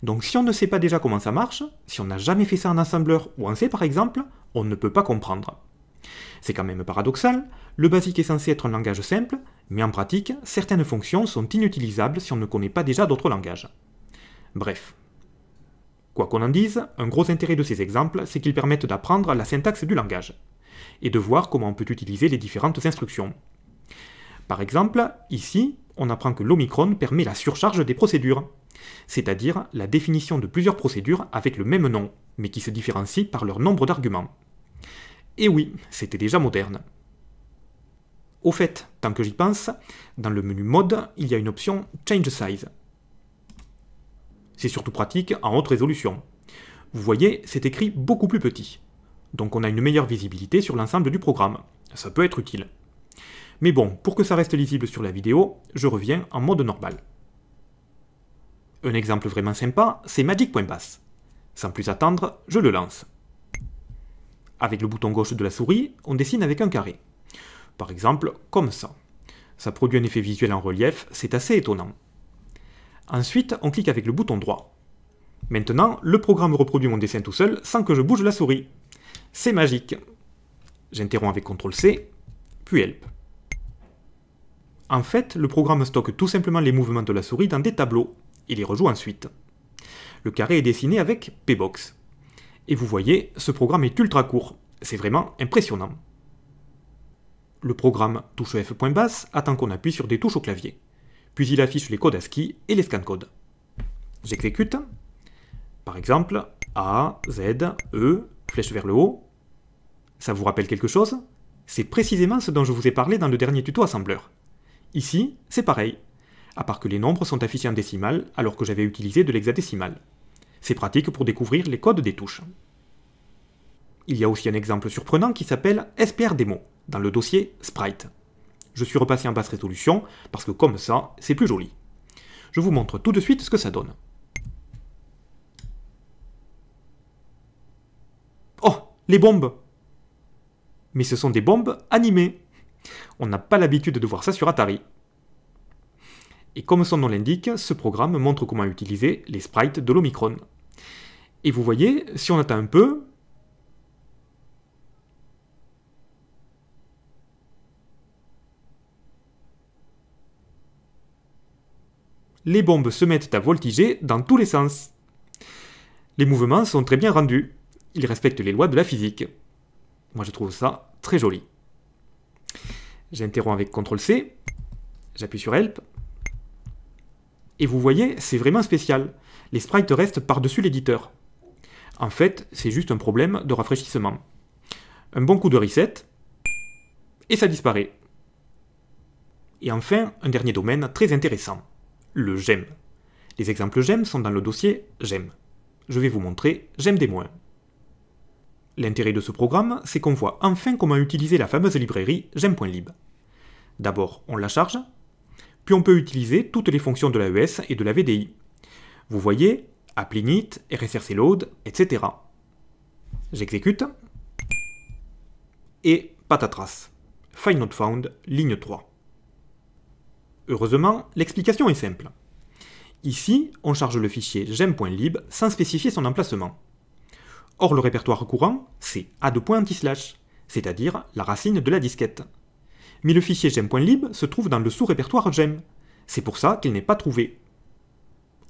Donc si on ne sait pas déjà comment ça marche, si on n'a jamais fait ça en assembleur ou en C par exemple, on ne peut pas comprendre. C'est quand même paradoxal, le basique est censé être un langage simple, mais en pratique, certaines fonctions sont inutilisables si on ne connaît pas déjà d'autres langages. Bref. Quoi qu'on en dise, un gros intérêt de ces exemples, c'est qu'ils permettent d'apprendre la syntaxe du langage, et de voir comment on peut utiliser les différentes instructions. Par exemple, ici, on apprend que l'Omicron permet la surcharge des procédures, c'est-à-dire la définition de plusieurs procédures avec le même nom, mais qui se différencient par leur nombre d'arguments. Et eh oui, c'était déjà moderne. Au fait, tant que j'y pense, dans le menu Mode, il y a une option Change Size. C'est surtout pratique en haute résolution. Vous voyez, c'est écrit beaucoup plus petit. Donc on a une meilleure visibilité sur l'ensemble du programme. Ça peut être utile. Mais bon, pour que ça reste lisible sur la vidéo, je reviens en mode normal. Un exemple vraiment sympa, c'est Magic Magic.Bass. Sans plus attendre, je le lance. Avec le bouton gauche de la souris, on dessine avec un carré. Par exemple, comme ça. Ça produit un effet visuel en relief, c'est assez étonnant. Ensuite, on clique avec le bouton droit. Maintenant, le programme reproduit mon dessin tout seul sans que je bouge la souris. C'est magique J'interromps avec CTRL-C, puis Help. En fait, le programme stocke tout simplement les mouvements de la souris dans des tableaux, et les rejoue ensuite. Le carré est dessiné avec P-Box. Et vous voyez, ce programme est ultra court. C'est vraiment impressionnant. Le programme touche attend qu'on appuie sur des touches au clavier. Puis il affiche les codes ASCII et les scan codes. J'exécute. Par exemple, A, Z, E, flèche vers le haut. Ça vous rappelle quelque chose C'est précisément ce dont je vous ai parlé dans le dernier tuto assembleur. Ici, c'est pareil, à part que les nombres sont affichés en décimales alors que j'avais utilisé de l'hexadécimal. C'est pratique pour découvrir les codes des touches. Il y a aussi un exemple surprenant qui s'appelle SPR Demo, dans le dossier Sprite. Je suis repassé en basse résolution, parce que comme ça, c'est plus joli. Je vous montre tout de suite ce que ça donne. Oh, les bombes Mais ce sont des bombes animées On n'a pas l'habitude de voir ça sur Atari. Et comme son nom l'indique, ce programme montre comment utiliser les sprites de l'Omicron. Et vous voyez, si on attend un peu, les bombes se mettent à voltiger dans tous les sens. Les mouvements sont très bien rendus. Ils respectent les lois de la physique. Moi, je trouve ça très joli. J'interromps avec CTRL-C. J'appuie sur Help. Et vous voyez, c'est vraiment spécial. Les sprites restent par-dessus l'éditeur. En fait, c'est juste un problème de rafraîchissement. Un bon coup de reset, et ça disparaît. Et enfin, un dernier domaine très intéressant, le j'aime. Les exemples gem sont dans le dossier j'aime Je vais vous montrer j'aime des moins. L'intérêt de ce programme, c'est qu'on voit enfin comment utiliser la fameuse librairie gemme.lib. D'abord, on la charge, puis on peut utiliser toutes les fonctions de l'AES et de la VDI. Vous voyez, applinit, Load, etc. J'exécute. Et patatras. File not found, ligne 3. Heureusement, l'explication est simple. Ici, on charge le fichier gem.lib sans spécifier son emplacement. Or, le répertoire courant, c'est a cest c'est-à-dire la racine de la disquette. Mais le fichier gem.lib se trouve dans le sous-répertoire gem. C'est pour ça qu'il n'est pas trouvé,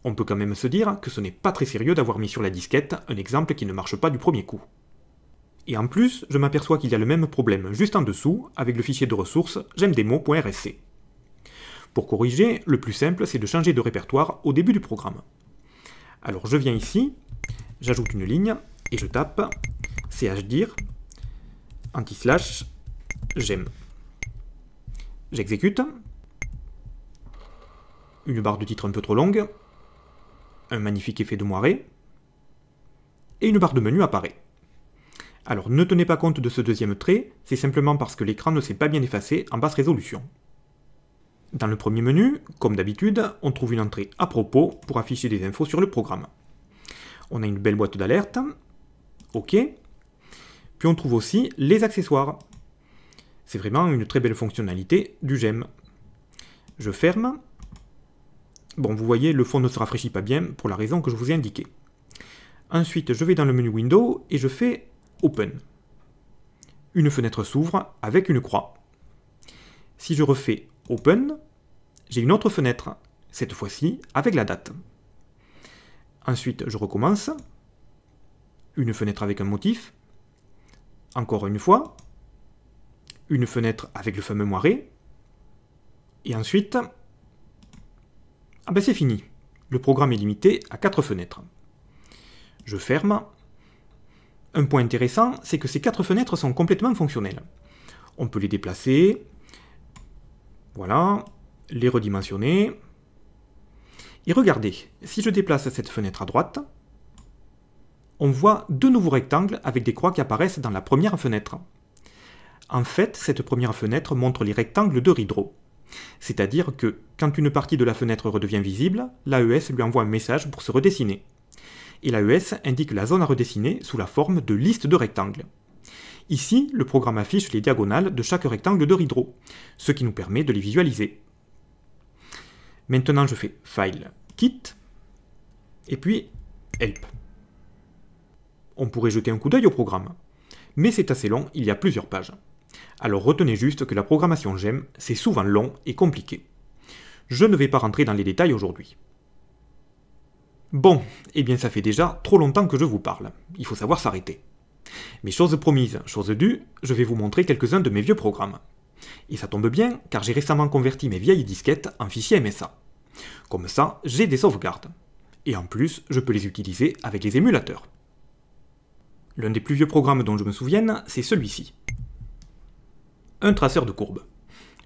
on peut quand même se dire que ce n'est pas très sérieux d'avoir mis sur la disquette un exemple qui ne marche pas du premier coup. Et en plus, je m'aperçois qu'il y a le même problème juste en dessous avec le fichier de ressources jaime Pour corriger, le plus simple, c'est de changer de répertoire au début du programme. Alors je viens ici, j'ajoute une ligne, et je tape chdir anti-slash j'aime. J'exécute. Une barre de titre un peu trop longue, un magnifique effet de moiré, et une barre de menu apparaît. Alors ne tenez pas compte de ce deuxième trait, c'est simplement parce que l'écran ne s'est pas bien effacé en basse résolution. Dans le premier menu, comme d'habitude, on trouve une entrée à propos pour afficher des infos sur le programme. On a une belle boîte d'alerte, ok. Puis on trouve aussi les accessoires. C'est vraiment une très belle fonctionnalité du GEM. Je ferme, Bon, vous voyez, le fond ne se rafraîchit pas bien pour la raison que je vous ai indiquée. Ensuite, je vais dans le menu Window et je fais Open. Une fenêtre s'ouvre avec une croix. Si je refais Open, j'ai une autre fenêtre, cette fois-ci avec la date. Ensuite, je recommence. Une fenêtre avec un motif. Encore une fois. Une fenêtre avec le fameux moiré. Et ensuite, ah ben c'est fini. Le programme est limité à 4 fenêtres. Je ferme. Un point intéressant, c'est que ces 4 fenêtres sont complètement fonctionnelles. On peut les déplacer, voilà, les redimensionner. Et regardez, si je déplace cette fenêtre à droite, on voit deux nouveaux rectangles avec des croix qui apparaissent dans la première fenêtre. En fait, cette première fenêtre montre les rectangles de Ridro. C'est-à-dire que quand une partie de la fenêtre redevient visible, l'AES lui envoie un message pour se redessiner. Et l'AES indique la zone à redessiner sous la forme de liste de rectangles. Ici, le programme affiche les diagonales de chaque rectangle de rideau, ce qui nous permet de les visualiser. Maintenant, je fais File, Kit, et puis Help. On pourrait jeter un coup d'œil au programme, mais c'est assez long, il y a plusieurs pages. Alors retenez juste que la programmation j'aime, c'est souvent long et compliqué. Je ne vais pas rentrer dans les détails aujourd'hui. Bon, eh bien ça fait déjà trop longtemps que je vous parle. Il faut savoir s'arrêter. Mais chose promise, chose due, je vais vous montrer quelques-uns de mes vieux programmes. Et ça tombe bien, car j'ai récemment converti mes vieilles disquettes en fichiers MSA. Comme ça, j'ai des sauvegardes. Et en plus, je peux les utiliser avec les émulateurs. L'un des plus vieux programmes dont je me souvienne, c'est celui-ci, un traceur de courbe.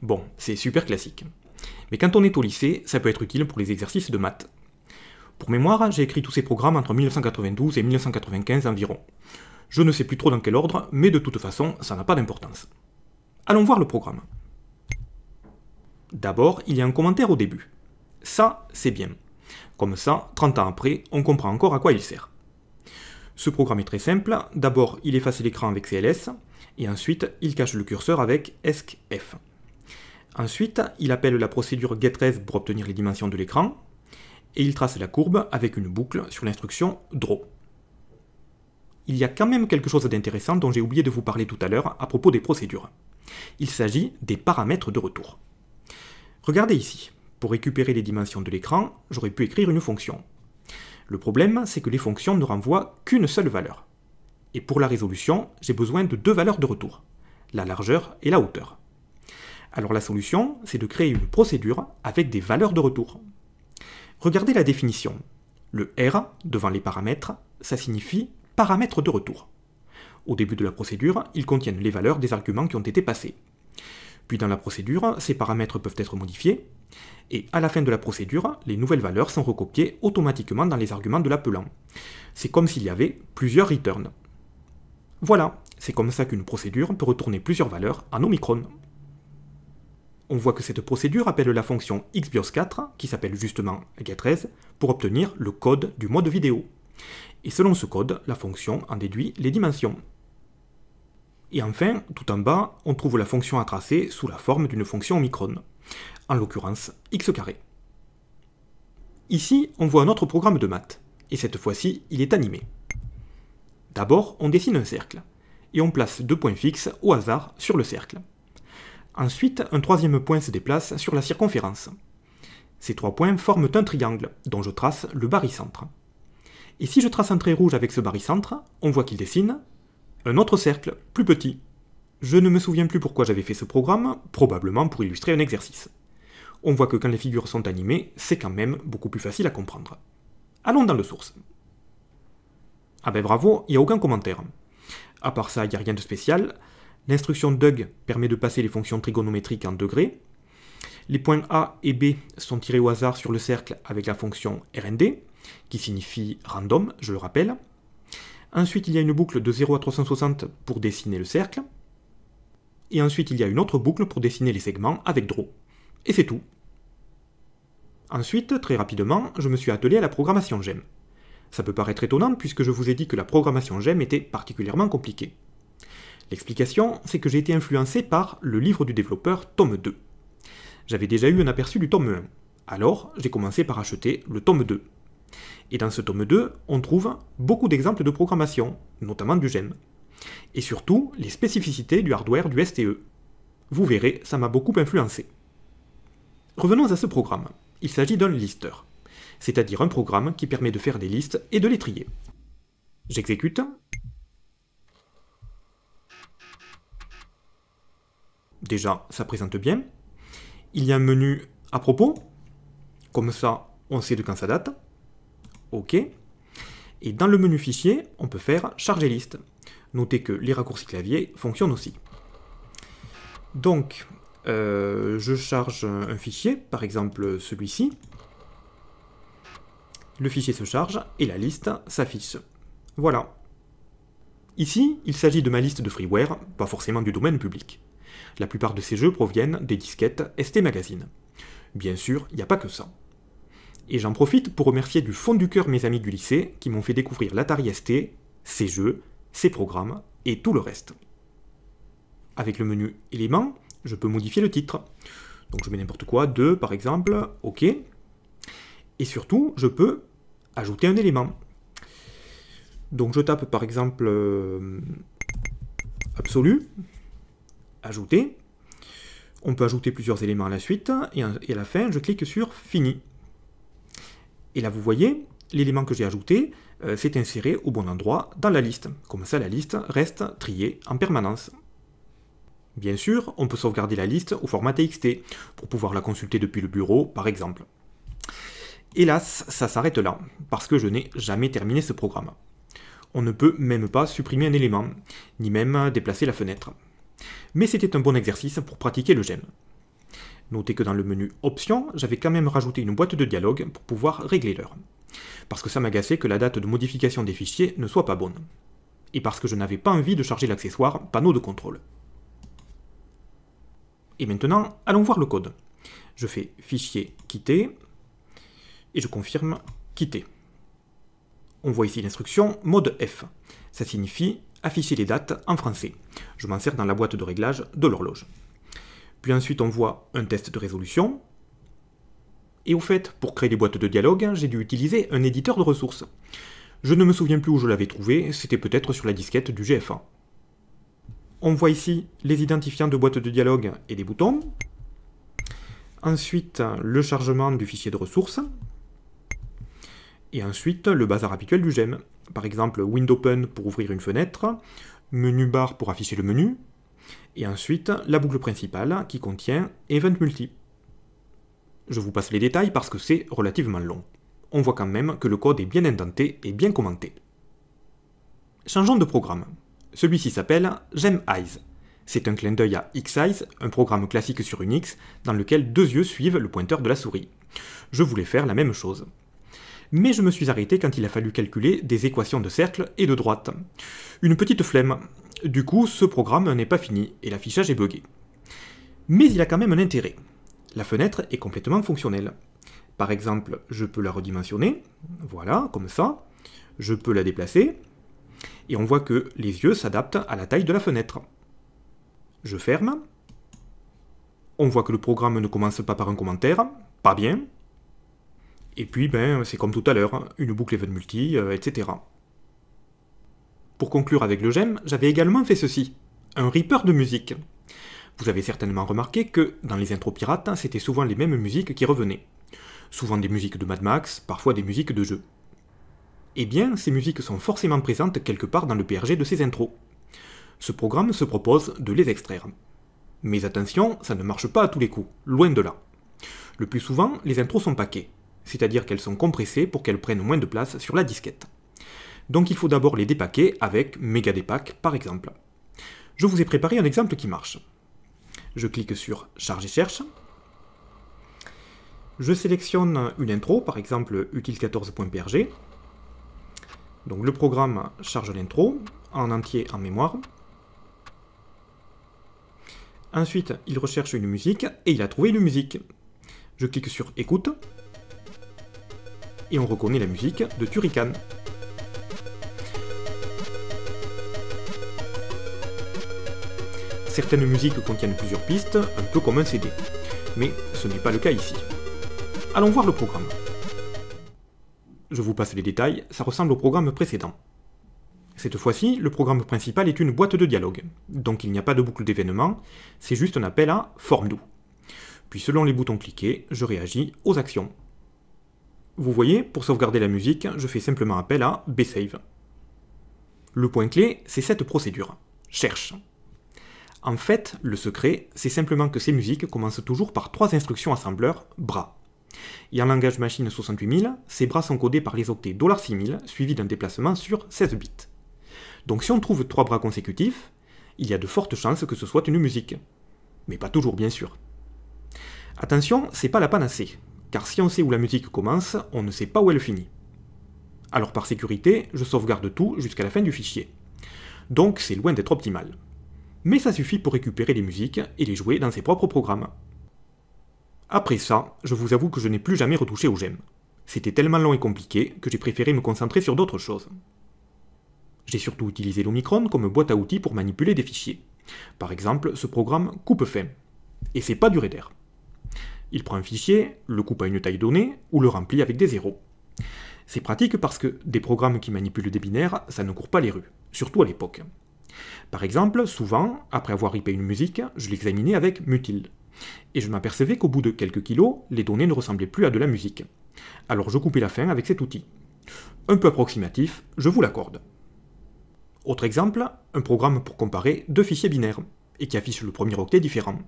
Bon, c'est super classique. Mais quand on est au lycée, ça peut être utile pour les exercices de maths. Pour mémoire, j'ai écrit tous ces programmes entre 1992 et 1995 environ. Je ne sais plus trop dans quel ordre, mais de toute façon, ça n'a pas d'importance. Allons voir le programme. D'abord, il y a un commentaire au début. Ça, c'est bien. Comme ça, 30 ans après, on comprend encore à quoi il sert. Ce programme est très simple. D'abord, il efface l'écran avec CLS, et ensuite il cache le curseur avec ESC-F. Ensuite, il appelle la procédure getRes pour obtenir les dimensions de l'écran, et il trace la courbe avec une boucle sur l'instruction draw. Il y a quand même quelque chose d'intéressant dont j'ai oublié de vous parler tout à l'heure à propos des procédures. Il s'agit des paramètres de retour. Regardez ici, pour récupérer les dimensions de l'écran, j'aurais pu écrire une fonction. Le problème, c'est que les fonctions ne renvoient qu'une seule valeur. Et pour la résolution, j'ai besoin de deux valeurs de retour, la largeur et la hauteur. Alors la solution, c'est de créer une procédure avec des valeurs de retour. Regardez la définition. Le R, devant les paramètres, ça signifie paramètres de retour. Au début de la procédure, ils contiennent les valeurs des arguments qui ont été passés. Puis dans la procédure, ces paramètres peuvent être modifiés, et à la fin de la procédure, les nouvelles valeurs sont recopiées automatiquement dans les arguments de l'appelant. C'est comme s'il y avait plusieurs returns. Voilà, c'est comme ça qu'une procédure peut retourner plusieurs valeurs en Omicron. On voit que cette procédure appelle la fonction xbios4, qui s'appelle justement GetRes, 13 pour obtenir le code du mode vidéo. Et selon ce code, la fonction en déduit les dimensions. Et enfin, tout en bas, on trouve la fonction à tracer sous la forme d'une fonction Omicron, en l'occurrence x carré. Ici, on voit un autre programme de maths, et cette fois-ci, il est animé. D'abord, on dessine un cercle, et on place deux points fixes au hasard sur le cercle. Ensuite, un troisième point se déplace sur la circonférence. Ces trois points forment un triangle, dont je trace le barycentre. Et si je trace un trait rouge avec ce barycentre, on voit qu'il dessine un autre cercle, plus petit. Je ne me souviens plus pourquoi j'avais fait ce programme, probablement pour illustrer un exercice. On voit que quand les figures sont animées, c'est quand même beaucoup plus facile à comprendre. Allons dans le source. Ah ben bravo, il n'y a aucun commentaire. À part ça, il n'y a rien de spécial. L'instruction DUG permet de passer les fonctions trigonométriques en degrés. Les points A et B sont tirés au hasard sur le cercle avec la fonction RND, qui signifie random, je le rappelle. Ensuite, il y a une boucle de 0 à 360 pour dessiner le cercle. Et ensuite, il y a une autre boucle pour dessiner les segments avec draw. Et c'est tout. Ensuite, très rapidement, je me suis attelé à la programmation GEM. Ça peut paraître étonnant puisque je vous ai dit que la programmation GEM était particulièrement compliquée. L'explication, c'est que j'ai été influencé par le livre du développeur, tome 2. J'avais déjà eu un aperçu du tome 1, alors j'ai commencé par acheter le tome 2. Et dans ce tome 2, on trouve beaucoup d'exemples de programmation, notamment du GEM. Et surtout, les spécificités du hardware du STE. Vous verrez, ça m'a beaucoup influencé. Revenons à ce programme. Il s'agit d'un lister c'est-à-dire un programme qui permet de faire des listes et de les trier. J'exécute. Déjà, ça présente bien. Il y a un menu à propos. Comme ça, on sait de quand ça date. OK. Et dans le menu fichier, on peut faire charger liste. Notez que les raccourcis clavier fonctionnent aussi. Donc, euh, je charge un fichier, par exemple celui-ci le fichier se charge et la liste s'affiche. Voilà. Ici, il s'agit de ma liste de freeware, pas forcément du domaine public. La plupart de ces jeux proviennent des disquettes ST Magazine. Bien sûr, il n'y a pas que ça. Et j'en profite pour remercier du fond du cœur mes amis du lycée qui m'ont fait découvrir l'Atari ST, ses jeux, ses programmes et tout le reste. Avec le menu Éléments, je peux modifier le titre. Donc je mets n'importe quoi, 2 par exemple, OK. Et surtout, je peux ajouter un élément. Donc je tape par exemple euh, absolu, ajouter. On peut ajouter plusieurs éléments à la suite et, à la fin je clique sur fini. Et là vous voyez, l'élément que j'ai ajouté euh, s'est inséré au bon endroit dans la liste. Comme ça la liste reste triée en permanence. Bien sûr, on peut sauvegarder la liste au format TXT pour pouvoir la consulter depuis le bureau par exemple. Hélas, ça s'arrête là, parce que je n'ai jamais terminé ce programme. On ne peut même pas supprimer un élément, ni même déplacer la fenêtre. Mais c'était un bon exercice pour pratiquer le gène. Notez que dans le menu Options, j'avais quand même rajouté une boîte de dialogue pour pouvoir régler l'heure. Parce que ça m'agaçait que la date de modification des fichiers ne soit pas bonne. Et parce que je n'avais pas envie de charger l'accessoire panneau de contrôle. Et maintenant, allons voir le code. Je fais Fichier, quitter, et je confirme quitter. On voit ici l'instruction mode F. Ça signifie afficher les dates en français. Je m'en sers dans la boîte de réglage de l'horloge. Puis ensuite on voit un test de résolution. Et au fait, pour créer des boîtes de dialogue, j'ai dû utiliser un éditeur de ressources. Je ne me souviens plus où je l'avais trouvé, c'était peut-être sur la disquette du GFA. On voit ici les identifiants de boîtes de dialogue et des boutons. Ensuite, le chargement du fichier de ressources, et ensuite le bazar habituel du gem, Par exemple, Window pour ouvrir une fenêtre, Menu Bar pour afficher le menu, et ensuite la boucle principale qui contient Event Multi. Je vous passe les détails parce que c'est relativement long. On voit quand même que le code est bien indenté et bien commenté. Changeons de programme. Celui-ci s'appelle GemEyes. C'est un clin d'œil à XEyes, un programme classique sur Unix dans lequel deux yeux suivent le pointeur de la souris. Je voulais faire la même chose mais je me suis arrêté quand il a fallu calculer des équations de cercle et de droite. Une petite flemme. Du coup, ce programme n'est pas fini, et l'affichage est buggé. Mais il a quand même un intérêt. La fenêtre est complètement fonctionnelle. Par exemple, je peux la redimensionner, voilà, comme ça. Je peux la déplacer, et on voit que les yeux s'adaptent à la taille de la fenêtre. Je ferme. On voit que le programme ne commence pas par un commentaire, pas bien, et puis, ben, c'est comme tout à l'heure, hein, une boucle Event multi, euh, etc. Pour conclure avec le gem j'avais également fait ceci, un reaper de musique. Vous avez certainement remarqué que, dans les intros pirates, hein, c'était souvent les mêmes musiques qui revenaient. Souvent des musiques de Mad Max, parfois des musiques de jeu. Eh bien, ces musiques sont forcément présentes quelque part dans le PRG de ces intros. Ce programme se propose de les extraire. Mais attention, ça ne marche pas à tous les coups, loin de là. Le plus souvent, les intros sont paquets, c'est-à-dire qu'elles sont compressées pour qu'elles prennent moins de place sur la disquette. Donc il faut d'abord les dépacker avec MegaDepack par exemple. Je vous ai préparé un exemple qui marche. Je clique sur Charge et cherche. Je sélectionne une intro, par exemple utile14.prg. Donc le programme charge l'intro en entier en mémoire. Ensuite, il recherche une musique et il a trouvé une musique. Je clique sur Écoute et on reconnaît la musique de Turrican. Certaines musiques contiennent plusieurs pistes, un peu comme un CD. Mais ce n'est pas le cas ici. Allons voir le programme. Je vous passe les détails, ça ressemble au programme précédent. Cette fois-ci, le programme principal est une boîte de dialogue, donc il n'y a pas de boucle d'événements, c'est juste un appel à Forme Puis selon les boutons cliqués, je réagis aux actions. Vous voyez, pour sauvegarder la musique, je fais simplement appel à bsave. Le point clé, c'est cette procédure. Cherche. En fait, le secret, c'est simplement que ces musiques commencent toujours par trois instructions assembleurs bras. Et en langage machine 68000, ces bras sont codés par les octets $6000 suivis d'un déplacement sur 16 bits. Donc si on trouve trois bras consécutifs, il y a de fortes chances que ce soit une musique. Mais pas toujours bien sûr. Attention, c'est pas la panacée, car si on sait où la musique commence, on ne sait pas où elle finit. Alors par sécurité, je sauvegarde tout jusqu'à la fin du fichier. Donc c'est loin d'être optimal. Mais ça suffit pour récupérer les musiques et les jouer dans ses propres programmes. Après ça, je vous avoue que je n'ai plus jamais retouché aux gemmes. C'était tellement long et compliqué que j'ai préféré me concentrer sur d'autres choses. J'ai surtout utilisé l'Omicron comme boîte à outils pour manipuler des fichiers. Par exemple, ce programme coupe fin. Et c'est pas du d'air. Il prend un fichier, le coupe à une taille donnée, ou le remplit avec des zéros. C'est pratique parce que des programmes qui manipulent des binaires, ça ne court pas les rues, surtout à l'époque. Par exemple, souvent, après avoir ripé une musique, je l'examinais avec Mutil. Et je m'apercevais qu'au bout de quelques kilos, les données ne ressemblaient plus à de la musique. Alors je coupais la fin avec cet outil. Un peu approximatif, je vous l'accorde. Autre exemple, un programme pour comparer deux fichiers binaires et qui affiche le premier octet différent.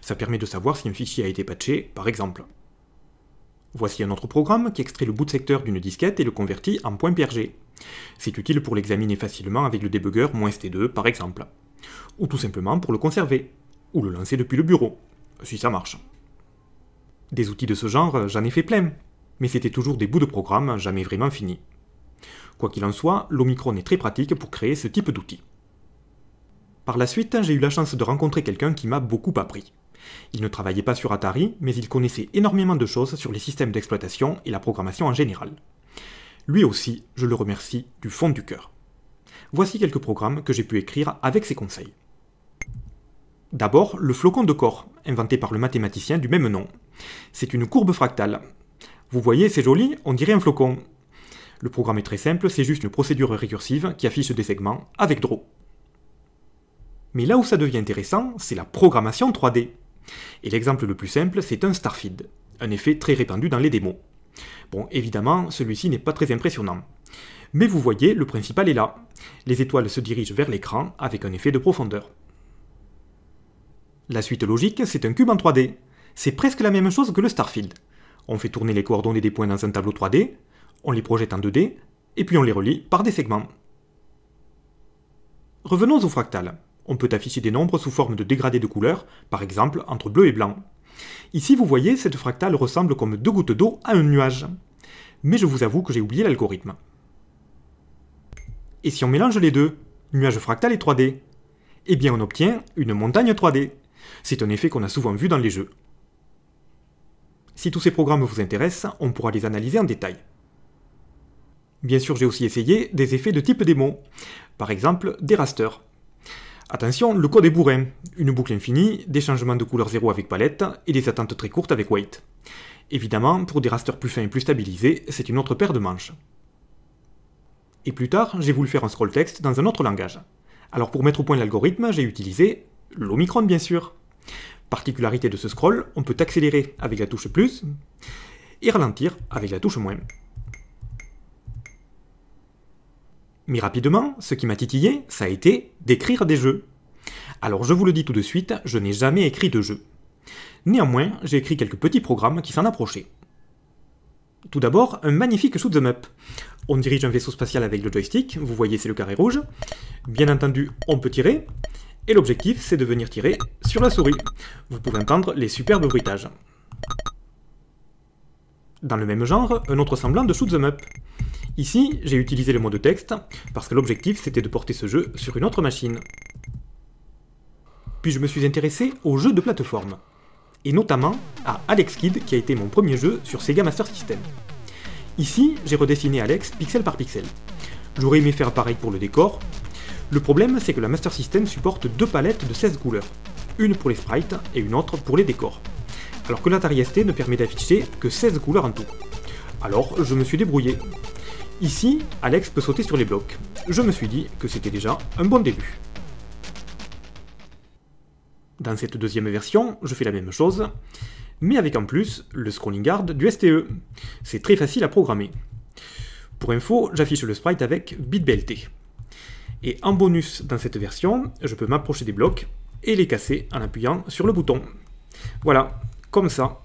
Ça permet de savoir si un fichier a été patché, par exemple. Voici un autre programme qui extrait le bout de secteur d'une disquette et le convertit en .prg. C'est utile pour l'examiner facilement avec le débugger "-t2", par exemple. Ou tout simplement pour le conserver, ou le lancer depuis le bureau, si ça marche. Des outils de ce genre, j'en ai fait plein, mais c'était toujours des bouts de programme jamais vraiment finis. Quoi qu'il en soit, l'Omicron est très pratique pour créer ce type d'outils. Par la suite, j'ai eu la chance de rencontrer quelqu'un qui m'a beaucoup appris. Il ne travaillait pas sur Atari, mais il connaissait énormément de choses sur les systèmes d'exploitation et la programmation en général. Lui aussi, je le remercie du fond du cœur. Voici quelques programmes que j'ai pu écrire avec ses conseils. D'abord, le flocon de corps, inventé par le mathématicien du même nom. C'est une courbe fractale. Vous voyez, c'est joli, on dirait un flocon. Le programme est très simple, c'est juste une procédure récursive qui affiche des segments avec draw. Mais là où ça devient intéressant, c'est la programmation 3D. Et l'exemple le plus simple, c'est un Starfield, un effet très répandu dans les démos. Bon, évidemment, celui-ci n'est pas très impressionnant. Mais vous voyez, le principal est là. Les étoiles se dirigent vers l'écran avec un effet de profondeur. La suite logique, c'est un cube en 3D. C'est presque la même chose que le Starfield. On fait tourner les coordonnées des points dans un tableau 3D, on les projette en 2D, et puis on les relie par des segments. Revenons au fractal. On peut afficher des nombres sous forme de dégradés de couleurs, par exemple entre bleu et blanc. Ici, vous voyez, cette fractale ressemble comme deux gouttes d'eau à un nuage. Mais je vous avoue que j'ai oublié l'algorithme. Et si on mélange les deux, nuage fractal et 3D Eh bien, on obtient une montagne 3D. C'est un effet qu'on a souvent vu dans les jeux. Si tous ces programmes vous intéressent, on pourra les analyser en détail. Bien sûr, j'ai aussi essayé des effets de type démo, par exemple des rasters. Attention, le code est bourrin, une boucle infinie, des changements de couleur zéro avec palette et des attentes très courtes avec weight. Évidemment, pour des rasters plus fins et plus stabilisés, c'est une autre paire de manches. Et plus tard, j'ai voulu faire un scroll texte dans un autre langage. Alors pour mettre au point l'algorithme, j'ai utilisé l'Omicron bien sûr. Particularité de ce scroll, on peut accélérer avec la touche plus et ralentir avec la touche moins. Mais rapidement, ce qui m'a titillé, ça a été d'écrire des jeux. Alors je vous le dis tout de suite, je n'ai jamais écrit de jeu. Néanmoins, j'ai écrit quelques petits programmes qui s'en approchaient. Tout d'abord, un magnifique shoot the up. On dirige un vaisseau spatial avec le joystick, vous voyez c'est le carré rouge. Bien entendu, on peut tirer, et l'objectif c'est de venir tirer sur la souris. Vous pouvez entendre les superbes bruitages. Dans le même genre, un autre semblant de shoot the up. Ici, j'ai utilisé le mot de texte, parce que l'objectif c'était de porter ce jeu sur une autre machine. Puis je me suis intéressé aux jeux de plateforme, et notamment à Alex Kid qui a été mon premier jeu sur Sega Master System. Ici, j'ai redessiné Alex pixel par pixel. J'aurais aimé faire pareil pour le décor. Le problème, c'est que la Master System supporte deux palettes de 16 couleurs, une pour les sprites et une autre pour les décors, alors que l'Atari ST ne permet d'afficher que 16 couleurs en tout. Alors, je me suis débrouillé. Ici, Alex peut sauter sur les blocs. Je me suis dit que c'était déjà un bon début. Dans cette deuxième version, je fais la même chose, mais avec en plus le scrolling guard du STE. C'est très facile à programmer. Pour info, j'affiche le sprite avec BitBLT. Et en bonus dans cette version, je peux m'approcher des blocs et les casser en appuyant sur le bouton. Voilà, comme ça,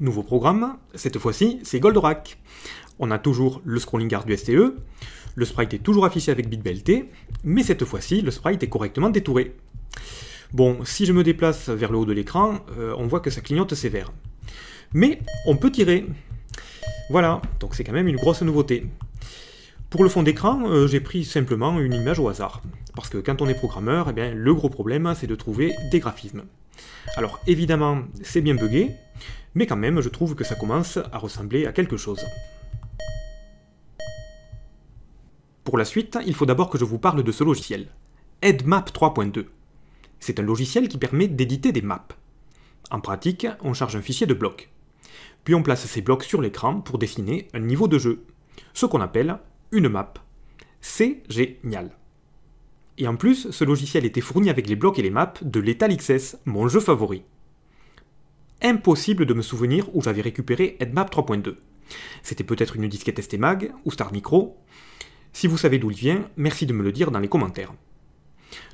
Nouveau programme, cette fois-ci, c'est Goldrack. On a toujours le scrolling guard du STE, le sprite est toujours affiché avec BitBLT, mais cette fois-ci, le sprite est correctement détouré. Bon, si je me déplace vers le haut de l'écran, euh, on voit que ça clignote sévère. Mais on peut tirer. Voilà, donc c'est quand même une grosse nouveauté. Pour le fond d'écran, euh, j'ai pris simplement une image au hasard. Parce que quand on est programmeur, eh bien, le gros problème, c'est de trouver des graphismes. Alors évidemment, c'est bien buggé, mais quand même je trouve que ça commence à ressembler à quelque chose. Pour la suite, il faut d'abord que je vous parle de ce logiciel, EdMap 3.2. C'est un logiciel qui permet d'éditer des maps. En pratique, on charge un fichier de blocs. Puis on place ces blocs sur l'écran pour dessiner un niveau de jeu, ce qu'on appelle une map. C'est génial. Et en plus, ce logiciel était fourni avec les blocs et les maps de l'état mon jeu favori impossible de me souvenir où j'avais récupéré Headmap 3.2. C'était peut-être une disquette STMag ou Star Micro. Si vous savez d'où il vient, merci de me le dire dans les commentaires.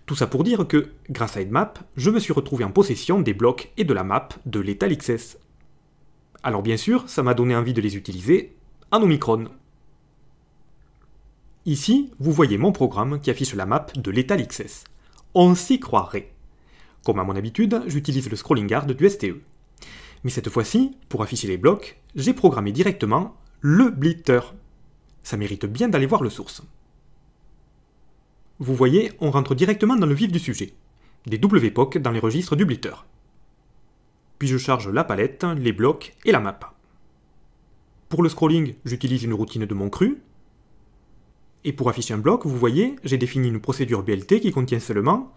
Tout ça pour dire que, grâce à EdMap, je me suis retrouvé en possession des blocs et de la map de l'état XS. Alors bien sûr, ça m'a donné envie de les utiliser en Omicron. Ici, vous voyez mon programme qui affiche la map de l'état XS. On s'y croirait. Comme à mon habitude, j'utilise le scrolling guard du STE. Mais cette fois-ci, pour afficher les blocs, j'ai programmé directement le blitter. Ça mérite bien d'aller voir le source. Vous voyez, on rentre directement dans le vif du sujet. Des WPOC dans les registres du blitter. Puis je charge la palette, les blocs et la map. Pour le scrolling, j'utilise une routine de mon cru. Et pour afficher un bloc, vous voyez, j'ai défini une procédure BLT qui contient seulement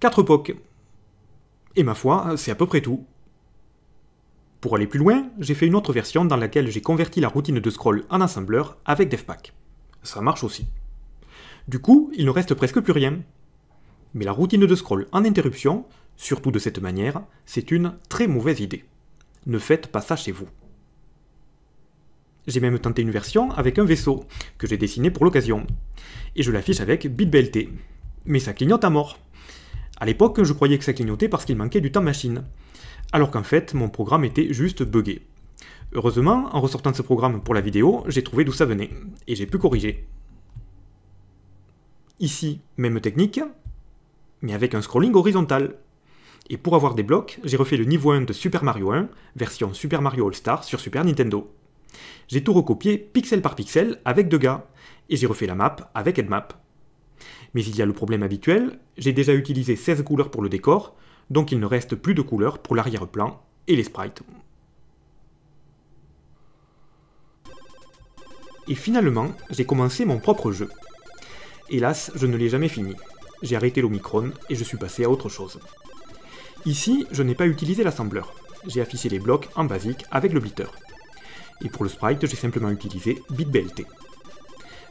4 POC. Et ma foi, c'est à peu près tout. Pour aller plus loin, j'ai fait une autre version dans laquelle j'ai converti la routine de scroll en assembleur avec Devpack. Ça marche aussi. Du coup, il ne reste presque plus rien. Mais la routine de scroll en interruption, surtout de cette manière, c'est une très mauvaise idée. Ne faites pas ça chez vous. J'ai même tenté une version avec un vaisseau, que j'ai dessiné pour l'occasion. Et je l'affiche avec BitBLT. Mais ça clignote à mort. À l'époque, je croyais que ça clignotait parce qu'il manquait du temps machine alors qu'en fait mon programme était juste buggé. Heureusement, en ressortant de ce programme pour la vidéo, j'ai trouvé d'où ça venait, et j'ai pu corriger. Ici, même technique, mais avec un scrolling horizontal. Et pour avoir des blocs, j'ai refait le niveau 1 de Super Mario 1, version Super Mario All-Star sur Super Nintendo. J'ai tout recopié pixel par pixel avec Degas, et j'ai refait la map avec Edmap. Mais il y a le problème habituel, j'ai déjà utilisé 16 couleurs pour le décor, donc il ne reste plus de couleurs pour l'arrière-plan et les sprites. Et finalement, j'ai commencé mon propre jeu. Hélas, je ne l'ai jamais fini. J'ai arrêté l'Omicron et je suis passé à autre chose. Ici, je n'ai pas utilisé l'assembleur. J'ai affiché les blocs en basique avec le blitter. Et pour le sprite, j'ai simplement utilisé BitBLT.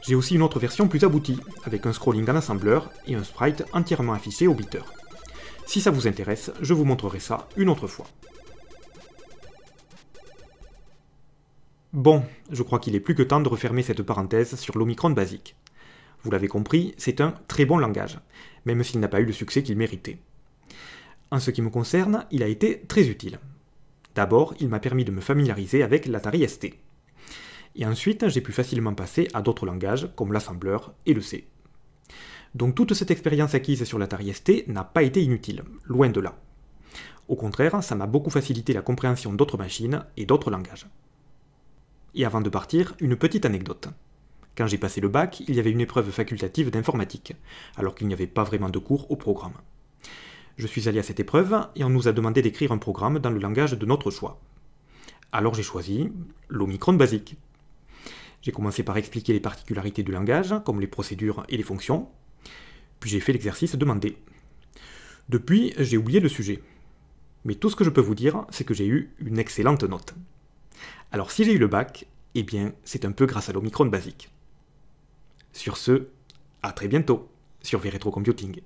J'ai aussi une autre version plus aboutie, avec un scrolling en assembleur et un sprite entièrement affiché au blitter. Si ça vous intéresse, je vous montrerai ça une autre fois. Bon, je crois qu'il est plus que temps de refermer cette parenthèse sur l'Omicron basique. Vous l'avez compris, c'est un très bon langage, même s'il n'a pas eu le succès qu'il méritait. En ce qui me concerne, il a été très utile. D'abord, il m'a permis de me familiariser avec l'Atari ST. Et ensuite, j'ai pu facilement passer à d'autres langages comme l'assembleur et le C. Donc toute cette expérience acquise sur l'Atari ST n'a pas été inutile, loin de là. Au contraire, ça m'a beaucoup facilité la compréhension d'autres machines et d'autres langages. Et avant de partir, une petite anecdote. Quand j'ai passé le bac, il y avait une épreuve facultative d'informatique, alors qu'il n'y avait pas vraiment de cours au programme. Je suis allé à cette épreuve et on nous a demandé d'écrire un programme dans le langage de notre choix. Alors j'ai choisi l'Omicron basique. J'ai commencé par expliquer les particularités du langage, comme les procédures et les fonctions, puis j'ai fait l'exercice demandé. Depuis, j'ai oublié le sujet. Mais tout ce que je peux vous dire, c'est que j'ai eu une excellente note. Alors si j'ai eu le bac, eh bien c'est un peu grâce à l'Omicron basique. Sur ce, à très bientôt sur v Computing.